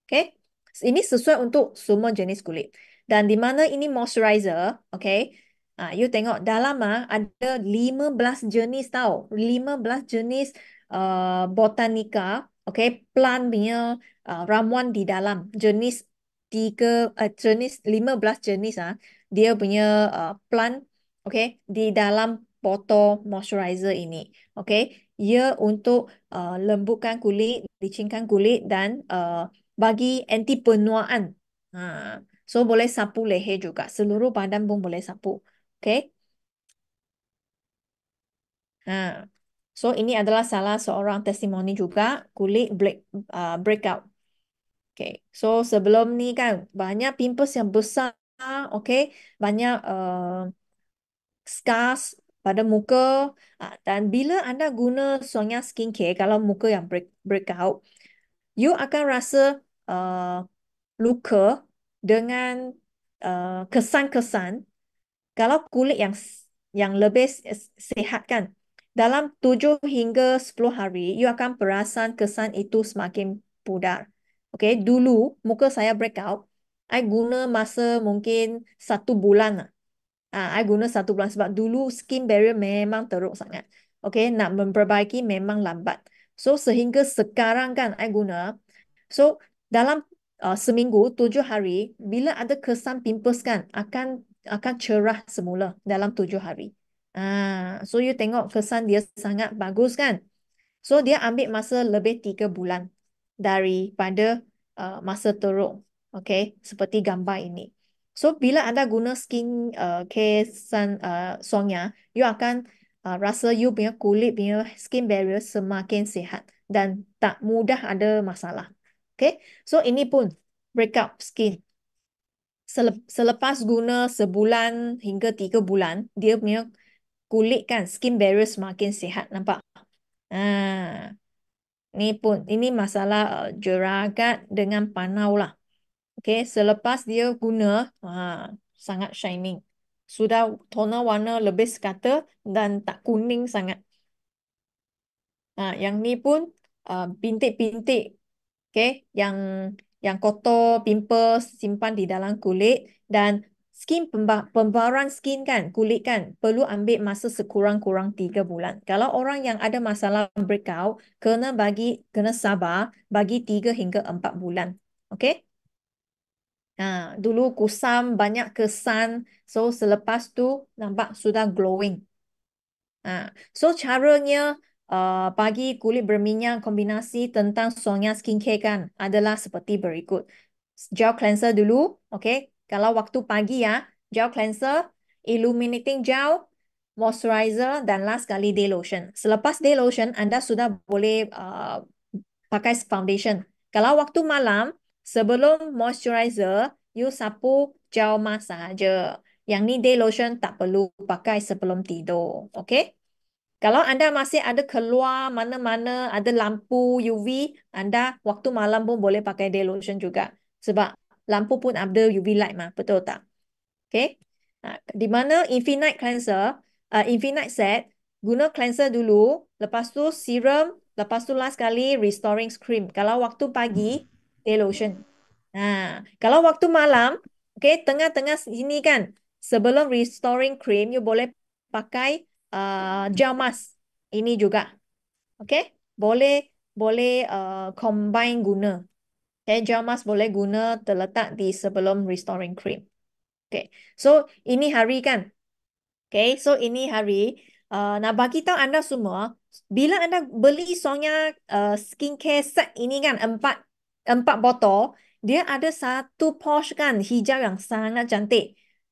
Okay, ini sesuai untuk semua jenis kulit. Dan di mana ini moisturizer, okay, uh, you tengok dalam ah ada 15 jenis tau, 15 jenis uh, botanika, okay, plant punya uh, ramuan di dalam jenis tiga uh, jenis 15 jenis ah dia punya uh, plant okay di dalam botol moisturizer ini. Okay, ia untuk uh, lembutkan kulit, licinkan kulit dan uh, bagi anti penuaan. Uh, so boleh sapu leher juga, seluruh badan pun boleh sapu. Okay. Uh, so ini adalah salah seorang testimoni juga kulit break uh, breakout. Okay, so sebelum ni kan banyak pimples yang besar, okay, banyak uh, scars pada muka uh, dan bila anda guna Sonya skincare kalau muka yang break breakout you akan rasa uh, luka dengan ah, kesan-kesan uh, kalau kulit yang yang lebih sehat kan dalam 7 hingga 10 hari you akan perasan kesan itu semakin pudar okey dulu muka saya breakout I guna masa mungkin satu bulan lah. Ah, I guna satu bulan sebab dulu skin barrier memang teruk sangat. Okay, nak memperbaiki memang lambat. So, sehingga sekarang kan I guna. So, dalam uh, seminggu, tujuh hari, bila ada kesan pimples kan, akan akan cerah semula dalam tujuh hari. Ah, so, you tengok kesan dia sangat bagus kan? So, dia ambil masa lebih tiga bulan daripada uh, masa teruk. Okay, seperti gambar ini. So bila anda guna skin uh, care sun uh, songnya, you akan uh, rasa you punya kulit punya skin barrier semakin sihat dan tak mudah ada masalah. Okay, so ini pun breakout skin. Selepas guna sebulan hingga tiga bulan, dia punya kulit kan skin barrier semakin sihat nampak. Ah, ni pun ini masalah uh, jeragat dengan panau lah. Okay, selepas dia guna, ha, sangat shining. Sudah toner warna lebih sekata dan tak kuning sangat. Ha, yang ni pun uh, bintik-bintik. Uh, okay, yang yang kotor, pimple, simpan di dalam kulit. Dan skin pemba pembaruan skin kan, kulit kan, perlu ambil masa sekurang-kurang 3 bulan. Kalau orang yang ada masalah breakout, kena bagi kena sabar bagi 3 hingga 4 bulan. Okay? Uh, dulu kusam, banyak kesan. So, selepas tu nampak sudah glowing. Uh, so, caranya uh, bagi kulit berminyak kombinasi tentang Sonya Skincare kan adalah seperti berikut. Gel cleanser dulu. Okay? Kalau waktu pagi ya, gel cleanser, illuminating gel, moisturizer, dan last kali day lotion. Selepas day lotion, anda sudah boleh uh, pakai foundation. Kalau waktu malam, Sebelum moisturizer, you sapu gel mask sahaja. Yang ni day lotion tak perlu pakai sebelum tidur. Okay? Kalau anda masih ada keluar mana-mana, ada lampu UV, anda waktu malam pun boleh pakai day lotion juga. Sebab lampu pun ada UV light mah, betul tak? Okay? Ha, di mana Infinite Cleanser, uh, Infinite Set, guna cleanser dulu, lepas tu serum, lepas tu last kali restoring cream. Kalau waktu pagi, day lotion. Nah, kalau waktu malam, okay, tengah-tengah sini kan, sebelum restoring cream, you boleh pakai uh, gel mask. Ini juga. Okay? Boleh boleh uh, combine guna. Okay, gel mask boleh guna terletak di sebelum restoring cream. Okay. So, ini hari kan? Okay, so ini hari. Uh, nak bagi tahu anda semua, bila anda beli Sonya uh, skincare set ini kan, empat empat botol, dia ada satu Porsche kan hijau yang sangat cantik.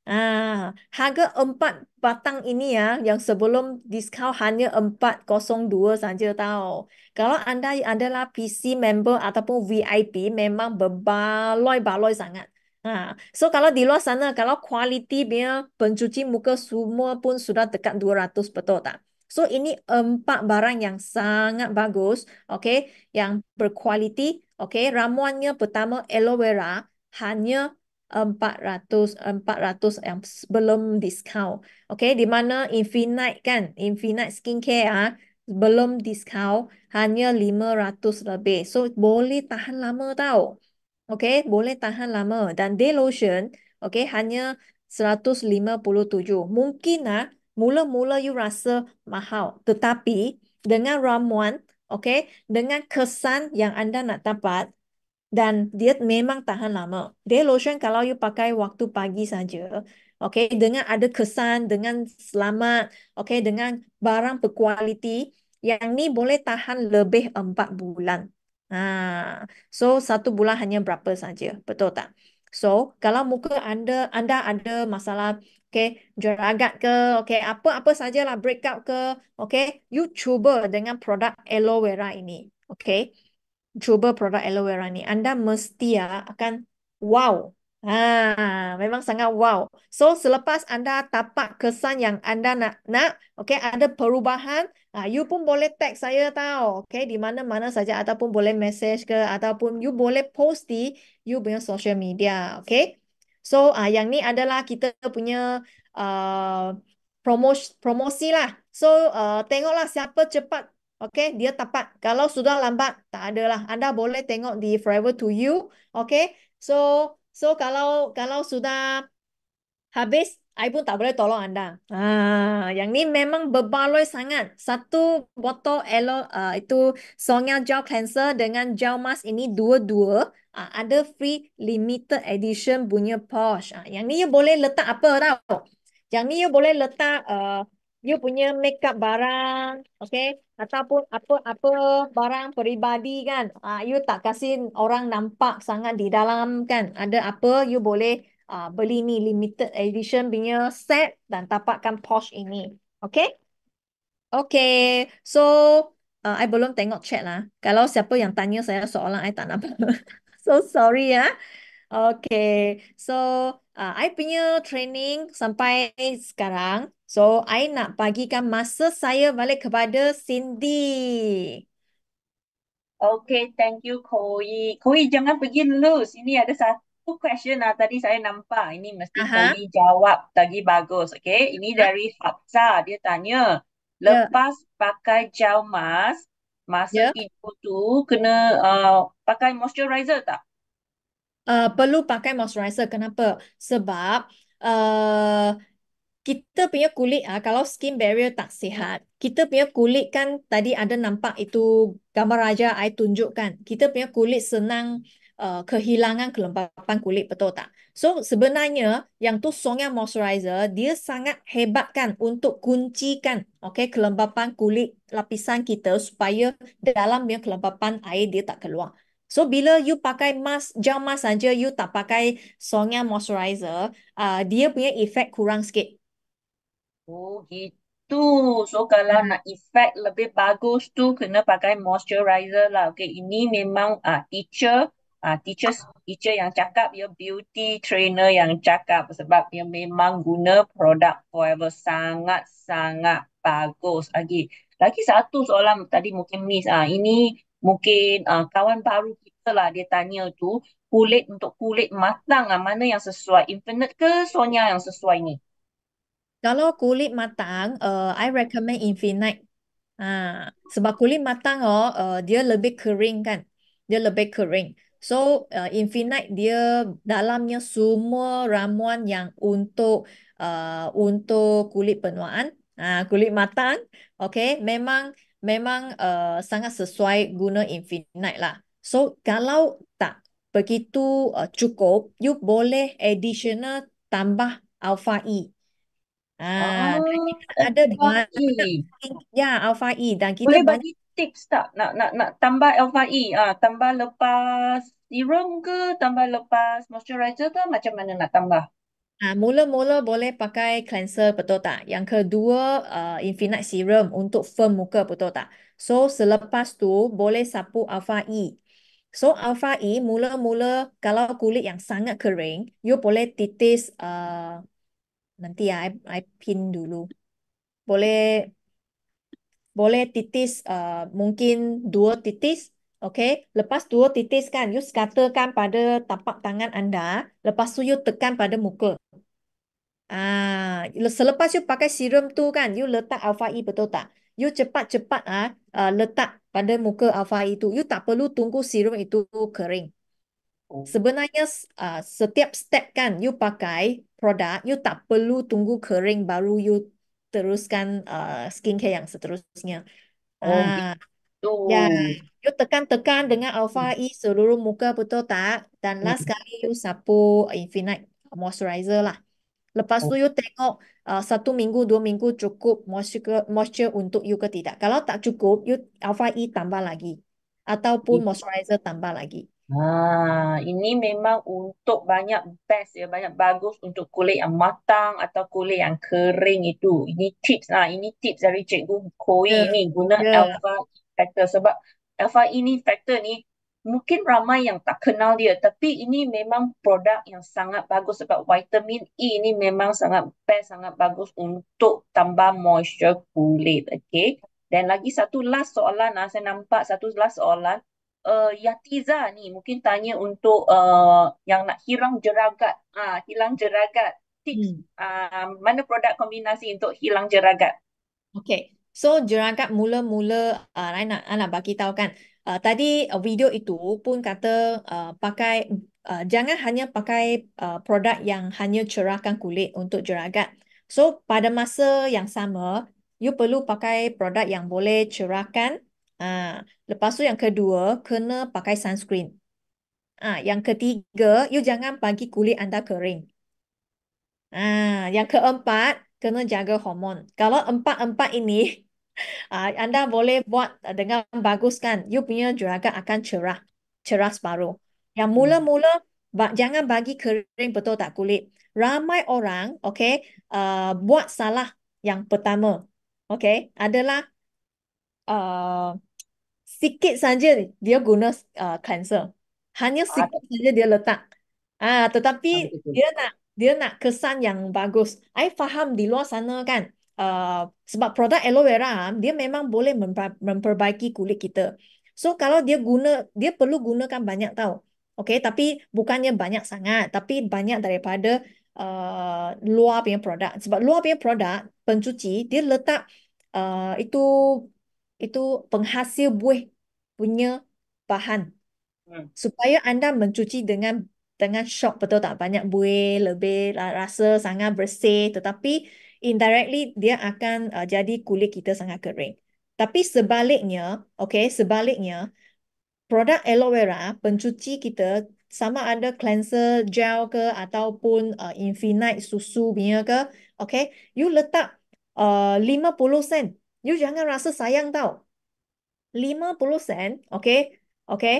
Ah, harga empat batang ini ya, yang sebelum diskaun hanya empat kosong dua saja tau. Kalau anda adalah PC member ataupun VIP, memang berbaloi-baloi sangat. Ah, so kalau di luar sana, kalau kualiti dia pencuci muka semua pun sudah dekat 200 betul tak? So ini empat barang yang sangat bagus, okay, yang berkualiti, okay. Ramuannya pertama aloe vera hanya empat ratus empat ratus yang belum discount. Okay, di mana Infinite kan, Infinite skincare ah belum discount hanya lima ratus lebih. So boleh tahan lama tau. Okay, boleh tahan lama dan day lotion okay hanya seratus lima puluh tujuh Mungkin ah mula-mula you rasa mahal tetapi dengan ramuan okay, dengan kesan yang anda nak dapat dan dia memang tahan lama day lotion kalau you pakai waktu pagi saja okay, dengan ada kesan dengan selamat okay, dengan barang berkualiti yang ni boleh tahan lebih 4 bulan ha so satu bulan hanya berapa saja betul tak So, kalau muka anda anda ada masalah, okay, jeragat ke, okay, apa-apa sajalah, break up ke, okay, you cuba dengan produk aloe vera ini, okay. Cuba produk aloe vera ini. Anda mesti ya akan wow, Ah, memang sangat wow. So selepas anda tapak kesan yang anda nak nak, okay, ada perubahan, ah, you pun boleh tag saya tahu okay, di mana mana saja ataupun boleh message ke ataupun you boleh post di you punya social media, okay. So ah, yang ni adalah kita punya uh, ah, promosi promosi lah. So uh, tengoklah siapa cepat Okay, dia tapak Kalau sudah lambat, tak ada lah Anda boleh tengok di Forever to You. Okay, so So kalau kalau sudah habis, I pun tak boleh tolong anda. Ah, yang ni memang berbaloi sangat. Satu botol elo uh, itu Sonya Gel Cleanser dengan gel mask ini dua-dua uh, ada free limited edition punya Porsche. Uh, yang ni you boleh letak apa tau? Yang ni you boleh letak uh, you punya makeup barang, okay? Ataupun apa-apa barang peribadi kan, uh, you tak kasih orang nampak sangat di dalam kan, ada apa you boleh uh, beli ni, limited edition punya set dan tapakkan Porsche ini, okay? Okay, so uh, I belum tengok chat lah. Kalau siapa yang tanya saya soalan, I tak nampak. so sorry ya. Okay, so uh, I punya training sampai sekarang, So, I nak bagikan masa saya balik kepada Cindy. Okay, thank you Koi. Koi jangan pergi dulu. Sini ada satu question lah tadi saya nampak. Ini mesti uh Koi jawab lagi bagus. Okay, ini dari Hapsa. Dia tanya, ya. lepas pakai gel mask, masa yeah. tidur tu kena uh, pakai moisturizer tak? Uh, perlu pakai moisturizer. Kenapa? Sebab uh, kita punya kulit ah kalau skin barrier tak sihat kita punya kulit kan tadi ada nampak itu gambar raja ai tunjukkan kita punya kulit senang uh, kehilangan kelembapan kulit betul tak so sebenarnya yang tu songya moisturizer dia sangat hebat kan untuk kuncikan okey kelembapan kulit lapisan kita supaya dalam punya kelembapan air dia tak keluar So bila you pakai mask, gel mask saja, you tak pakai songnya moisturizer, uh, dia punya efek kurang sikit oh gitu. So kalau nak efek lebih bagus tu kena pakai moisturizer lah. Okay, ini memang ah uh, teacher ah uh, teachers teacher yang cakap ya beauty trainer yang cakap sebab dia memang guna produk forever sangat sangat bagus lagi. Lagi satu soalan tadi mungkin miss ah uh, ini mungkin ah uh, kawan baru kita lah dia tanya tu kulit untuk kulit matang ah mana yang sesuai infinite ke Sonia yang sesuai ni? Kalau kulit matang, uh, I recommend Infinite. Ah, sebab kulit matang oh, uh, dia lebih kering kan? Dia lebih kering. So uh, Infinite dia dalamnya semua ramuan yang untuk uh, untuk kulit penuaan, ah kulit matang, okay? Memang memang uh, sangat sesuai guna Infinite lah. So kalau tak begitu uh, cukup, you boleh additional tambah alpha E. Ah, dan ah, kita ada dengan ya Alpha E dan kita boleh bagi tips tak nak nak nak tambah Alpha E ah tambah lepas serum ke tambah lepas moisturizer ke macam mana nak tambah? Ah, mula-mula boleh pakai cleanser betul tak? Yang kedua, uh, Infinite Serum untuk firm muka betul tak? So, selepas tu boleh sapu Alpha E. So, Alpha E mula-mula kalau kulit yang sangat kering, you boleh titis uh, nanti ya I, I pin dulu boleh boleh titis uh, mungkin dua titis okay lepas dua titis kan you scatterkan pada tapak tangan anda lepas tu you tekan pada muka ah selepas you pakai serum tu kan you letak alpha e betul tak you cepat-cepat ah uh, letak pada muka alpha e tu you tak perlu tunggu serum itu kering Oh. Sebenarnya uh, setiap step kan you pakai produk you tak perlu tunggu kering baru you teruskan uh, skincare yang seterusnya. Oh. Uh, ya. Yeah. You tekan-tekan dengan alpha E seluruh muka betul tak? Dan hmm. last kali you sapu infinite moisturizer lah. Lepas tu oh. you tengok uh, satu minggu, dua minggu cukup moisture, moisture untuk you ke tidak. Kalau tak cukup, you alpha E tambah lagi. Ataupun hmm. moisturizer tambah lagi. Ha, ini memang untuk banyak best ya, banyak bagus untuk kulit yang matang atau kulit yang kering itu. Ini tips lah, ini tips dari Cikgu Koi Ya, ni guna ya. alpha factor sebab alpha ini factor ni mungkin ramai yang tak kenal dia tapi ini memang produk yang sangat bagus sebab vitamin E ini memang sangat best, sangat bagus untuk tambah moisture kulit. Okay. Dan lagi satu last soalan, lah saya nampak satu last soalan uh, Yatiza ni mungkin tanya untuk uh, yang nak hilang jeragat. Ah uh, hilang jeragat. Tips hmm. uh, mana produk kombinasi untuk hilang jeragat? Okay. So jeragat mula-mula uh, nak nak bagi tahu kan. Uh, tadi uh, video itu pun kata uh, pakai uh, jangan hanya pakai uh, produk yang hanya cerahkan kulit untuk jeragat. So pada masa yang sama, you perlu pakai produk yang boleh cerahkan Ah, lepas tu yang kedua, kena pakai sunscreen. Ah, yang ketiga, you jangan bagi kulit anda kering. Ah, yang keempat, kena jaga hormon. Kalau empat-empat ini, ah, anda boleh buat dengan bagus kan, you punya juragan akan cerah. Cerah separuh. Yang hmm. mula-mula, jangan bagi kering betul tak kulit. Ramai orang, okay, uh, buat salah yang pertama. Okay, adalah uh, sikit saja dia guna uh, cleanser. Hanya ah. sikit saja dia letak. Ah, tetapi ah, dia nak dia nak kesan yang bagus. I faham di luar sana kan. Uh, sebab produk aloe vera dia memang boleh memperbaiki kulit kita. So kalau dia guna dia perlu gunakan banyak tau. Okay, tapi bukannya banyak sangat, tapi banyak daripada uh, luar punya produk. Sebab luar punya produk pencuci dia letak uh, itu itu penghasil buih punya bahan. Hmm. Supaya anda mencuci dengan dengan shock betul tak banyak buih lebih rasa sangat bersih tetapi indirectly dia akan uh, jadi kulit kita sangat kering. Tapi sebaliknya, okay, sebaliknya produk aloe vera pencuci kita sama ada cleanser gel ke ataupun uh, infinite susu punya ke, okay, you letak uh, 50 sen you jangan rasa sayang tau. 50 sen, okay? Okay?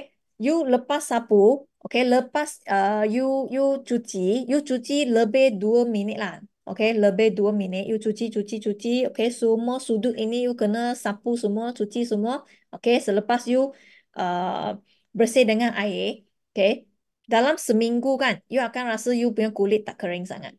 You lepas sapu, okay? Lepas, uh, you you cuci, you cuci lebih 2 minit lah. Okay, lebih 2 minit. You cuci, cuci, cuci. Okay, semua sudut ini you kena sapu semua, cuci semua. Okay, selepas you uh, bersih dengan air. Okay, dalam seminggu kan, you akan rasa you punya kulit tak kering sangat.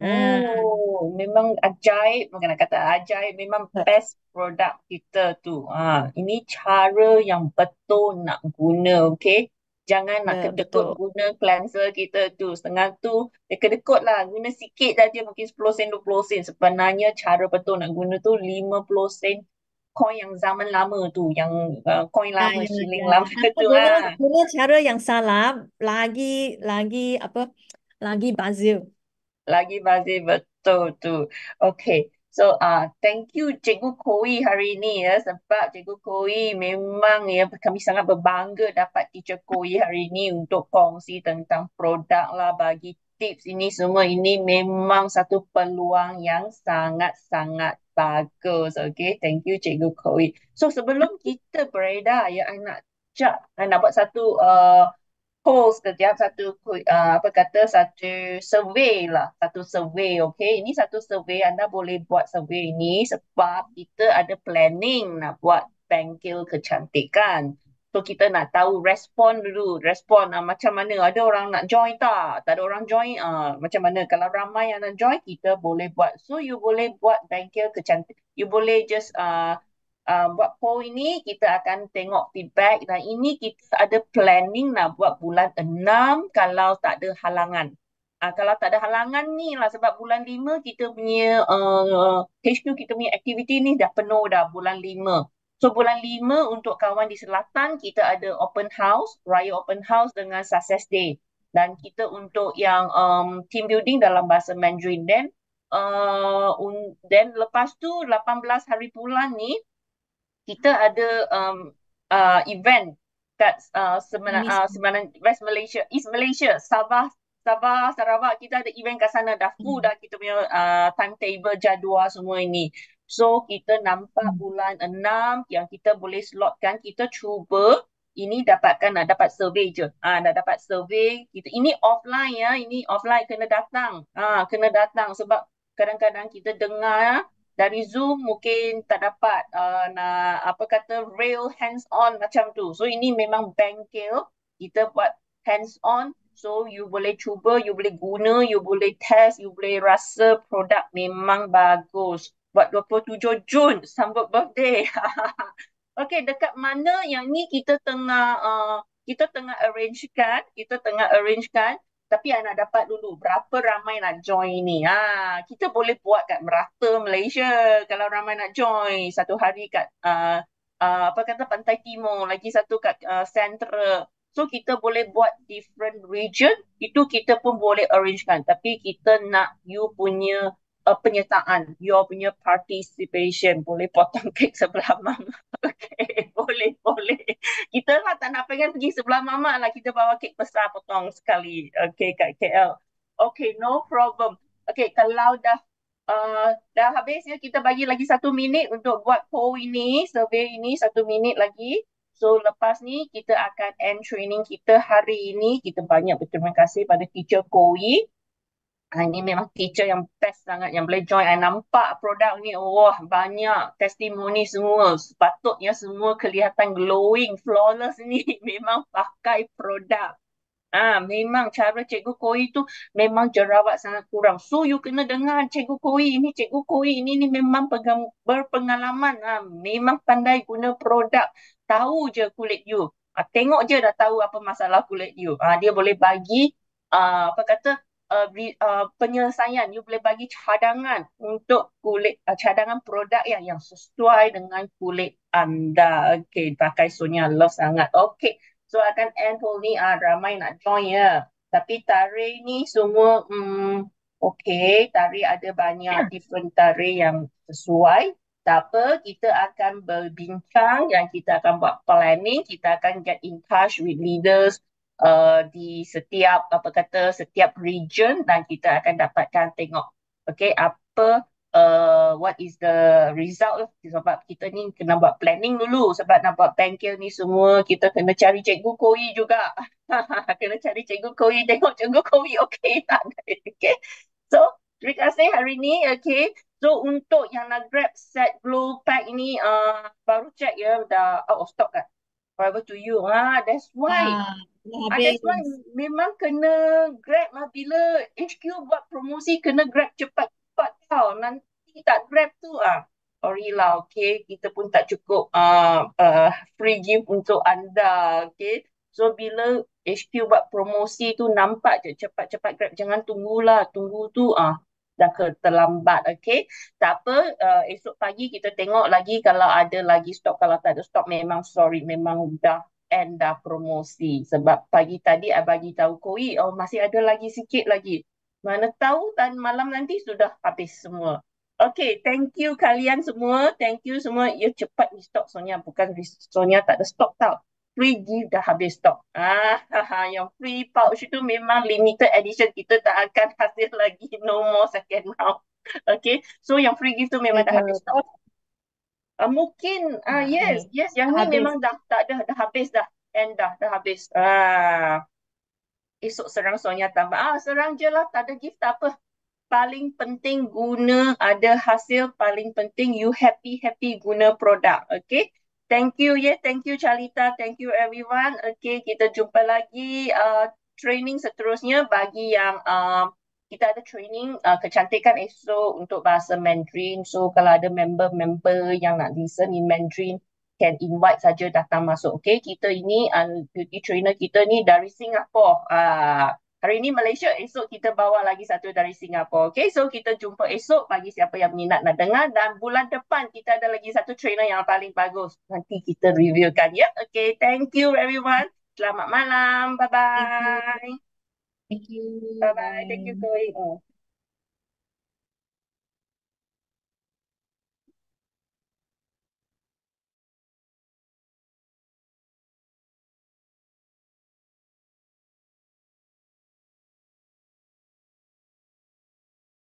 Hmm. Oh, memang ajaib, bukan nak kata ajaib, memang ha. best produk kita tu. Ha, ini cara yang betul nak guna, okay? Jangan nak yeah, kedekut betul. guna cleanser kita tu. Setengah tu, ya kedekut lah. Guna sikit saja, mungkin 10 sen, 20 sen. Sebenarnya cara betul nak guna tu 50 sen coin yang zaman lama tu, yang uh, coin lama, ah, shilling yeah. lama tu lah. Guna cara yang salah, lagi, lagi apa, lagi bazir lagi masih betul tu. Okay. So ah uh, thank you Cikgu Koi hari ini ya sebab Cikgu Koi memang ya kami sangat berbangga dapat Teacher Koi hari ini untuk kongsi tentang produk lah bagi tips ini semua ini memang satu peluang yang sangat-sangat bagus. Okay, thank you Cikgu Koi. So sebelum kita beredar ya, I nak cak, nak buat satu uh, post setiap satu uh, apa kata satu survey lah satu survey okay ini satu survey anda boleh buat survey ini sebab kita ada planning nak buat bengkel kecantikan so kita nak tahu respon dulu respon uh, macam mana ada orang nak join tak tak ada orang join uh, macam mana kalau ramai yang nak join kita boleh buat so you boleh buat bengkel kecantikan you boleh just uh, uh, buat poll ini kita akan tengok feedback dan ini kita ada planning nak buat bulan enam kalau tak ada halangan. Uh, kalau tak ada halangan ni lah sebab bulan lima kita punya uh, eh, HQ kita punya aktiviti ni dah penuh dah bulan lima. So bulan lima untuk kawan di selatan kita ada open house, raya open house dengan success day. Dan kita untuk yang um, team building dalam bahasa Mandarin then Uh, un, then lepas tu 18 hari bulan ni kita ada um, uh, event kat uh, Semen- uh, Semen- West Malaysia, East Malaysia, Sabah, Sabah, Sarawak, kita ada event kat sana, dah full hmm. dah kita punya uh, timetable, jadual semua ini. So kita nampak hmm. bulan enam yang kita boleh slotkan, kita cuba ini dapatkan nak dapat survey je. Ah ha, nak dapat survey kita ini offline ya, ini offline kena datang. Ah ha, kena datang sebab kadang-kadang kita dengar dari Zoom mungkin tak dapat uh, nak apa kata real hands on macam tu. So ini memang bengkel kita buat hands on. So you boleh cuba, you boleh guna, you boleh test, you boleh rasa produk memang bagus. Buat 27 Jun, sambut birthday. okay, dekat mana yang ni kita tengah uh, kita tengah arrangekan, kita tengah arrangekan tapi I nak dapat dulu berapa ramai nak join ni. Ha, kita boleh buat kat Merata, Malaysia kalau ramai nak join. Satu hari kat uh, uh, apa kata Pantai Timur, lagi satu kat Central. Uh, so kita boleh buat different region, itu kita pun boleh arrange kan. Tapi kita nak you punya uh, penyertaan, you punya participation. Boleh potong kek sebelah mama. Okay, boleh, boleh. Kita lah tak nak pengen pergi sebelah mama lah. Kita bawa kek besar potong sekali. Okay, kat KL. Okay, no problem. Okay, kalau dah uh, dah habis ya, kita bagi lagi satu minit untuk buat poll ini, survey ini satu minit lagi. So, lepas ni kita akan end training kita hari ini. Kita banyak berterima kasih pada teacher Koi. Ha, ini memang teacher yang best sangat yang boleh join. Saya ah, nampak produk ni, wah banyak testimoni semua. Sepatutnya semua kelihatan glowing, flawless ni. Memang pakai produk. Ah, memang cara Cikgu Koi tu memang jerawat sangat kurang. So you kena dengar Cikgu Koi ini, Cikgu Koi ini, ni memang berpengalaman. Ah, memang pandai guna produk. Tahu je kulit you. Ha, tengok je dah tahu apa masalah kulit you. Ah, dia boleh bagi Uh, apa kata uh, uh, penyelesaian you boleh bagi cadangan untuk kulit uh, cadangan produk yang yang sesuai dengan kulit anda Okay, pakai sonia love sangat okay. so akan end pool ni uh, ramai nak join ya tapi tare ni semua um, okey tare ada banyak yeah. Hmm. different tare yang sesuai tak apa, kita akan berbincang dan kita akan buat planning, kita akan get in touch with leaders Uh, di setiap apa kata setiap region dan kita akan dapatkan tengok okey apa uh, what is the result lah. sebab kita ni kena buat planning dulu sebab nak buat bankil ni semua kita kena cari cikgu koi juga kena cari cikgu koi tengok cikgu koi okey tak okey so terima kasih hari ni okey So untuk yang nak grab set blue pack ni uh, baru check ya dah out of stock kan. Forever to you. Ha, that's why. Ah. Ada ah, tuan memang kena grab lah bila HQ buat promosi kena grab cepat cepat tau. Nanti tak grab tu ah. Sorry lah, okay. Kita pun tak cukup uh, uh, free gift untuk anda, okay. So, bila HQ buat promosi tu, nampak je cepat-cepat grab. Jangan tunggulah. Tunggu tu, ah, uh, dah ke terlambat, okay. Tak apa, uh, esok pagi kita tengok lagi kalau ada lagi stok. Kalau tak ada stok, memang sorry. Memang dah end dah promosi sebab pagi tadi I bagi tahu koi oh masih ada lagi sikit lagi mana tahu dan malam nanti sudah habis semua Okay, thank you kalian semua. Thank you semua. You ya, cepat di stok Sonia. Bukan Sonia tak ada stok tau. Free gift dah habis stok. Ah, ha, ha, yang free pouch itu memang limited edition. Kita tak akan hasil lagi. No more second round. Okay, so yang free gift tu memang dah habis stok uh, mungkin ah uh, yes yes yang habis. ni memang dah tak dah dah habis dah end dah dah habis ah uh, esok serang sonya tambah ah serang je lah tak ada gift tak apa paling penting guna ada hasil paling penting you happy happy guna produk okay thank you yeah thank you Charlita thank you everyone okay kita jumpa lagi ah uh, training seterusnya bagi yang ah uh, kita ada training uh, kecantikan esok untuk bahasa Mandarin. So kalau ada member-member yang nak listen in Mandarin, can invite saja datang masuk. Okay, kita ini uh, beauty trainer kita ni dari Singapura. Uh, hari ini Malaysia, esok kita bawa lagi satu dari Singapura. Okay, so kita jumpa esok bagi siapa yang minat nak dengar. Dan bulan depan kita ada lagi satu trainer yang paling bagus. Nanti kita reviewkan ya. Okay, thank you everyone. Selamat malam. Bye-bye. Thank you. Bye-bye. Thank you, Zoe. Oh.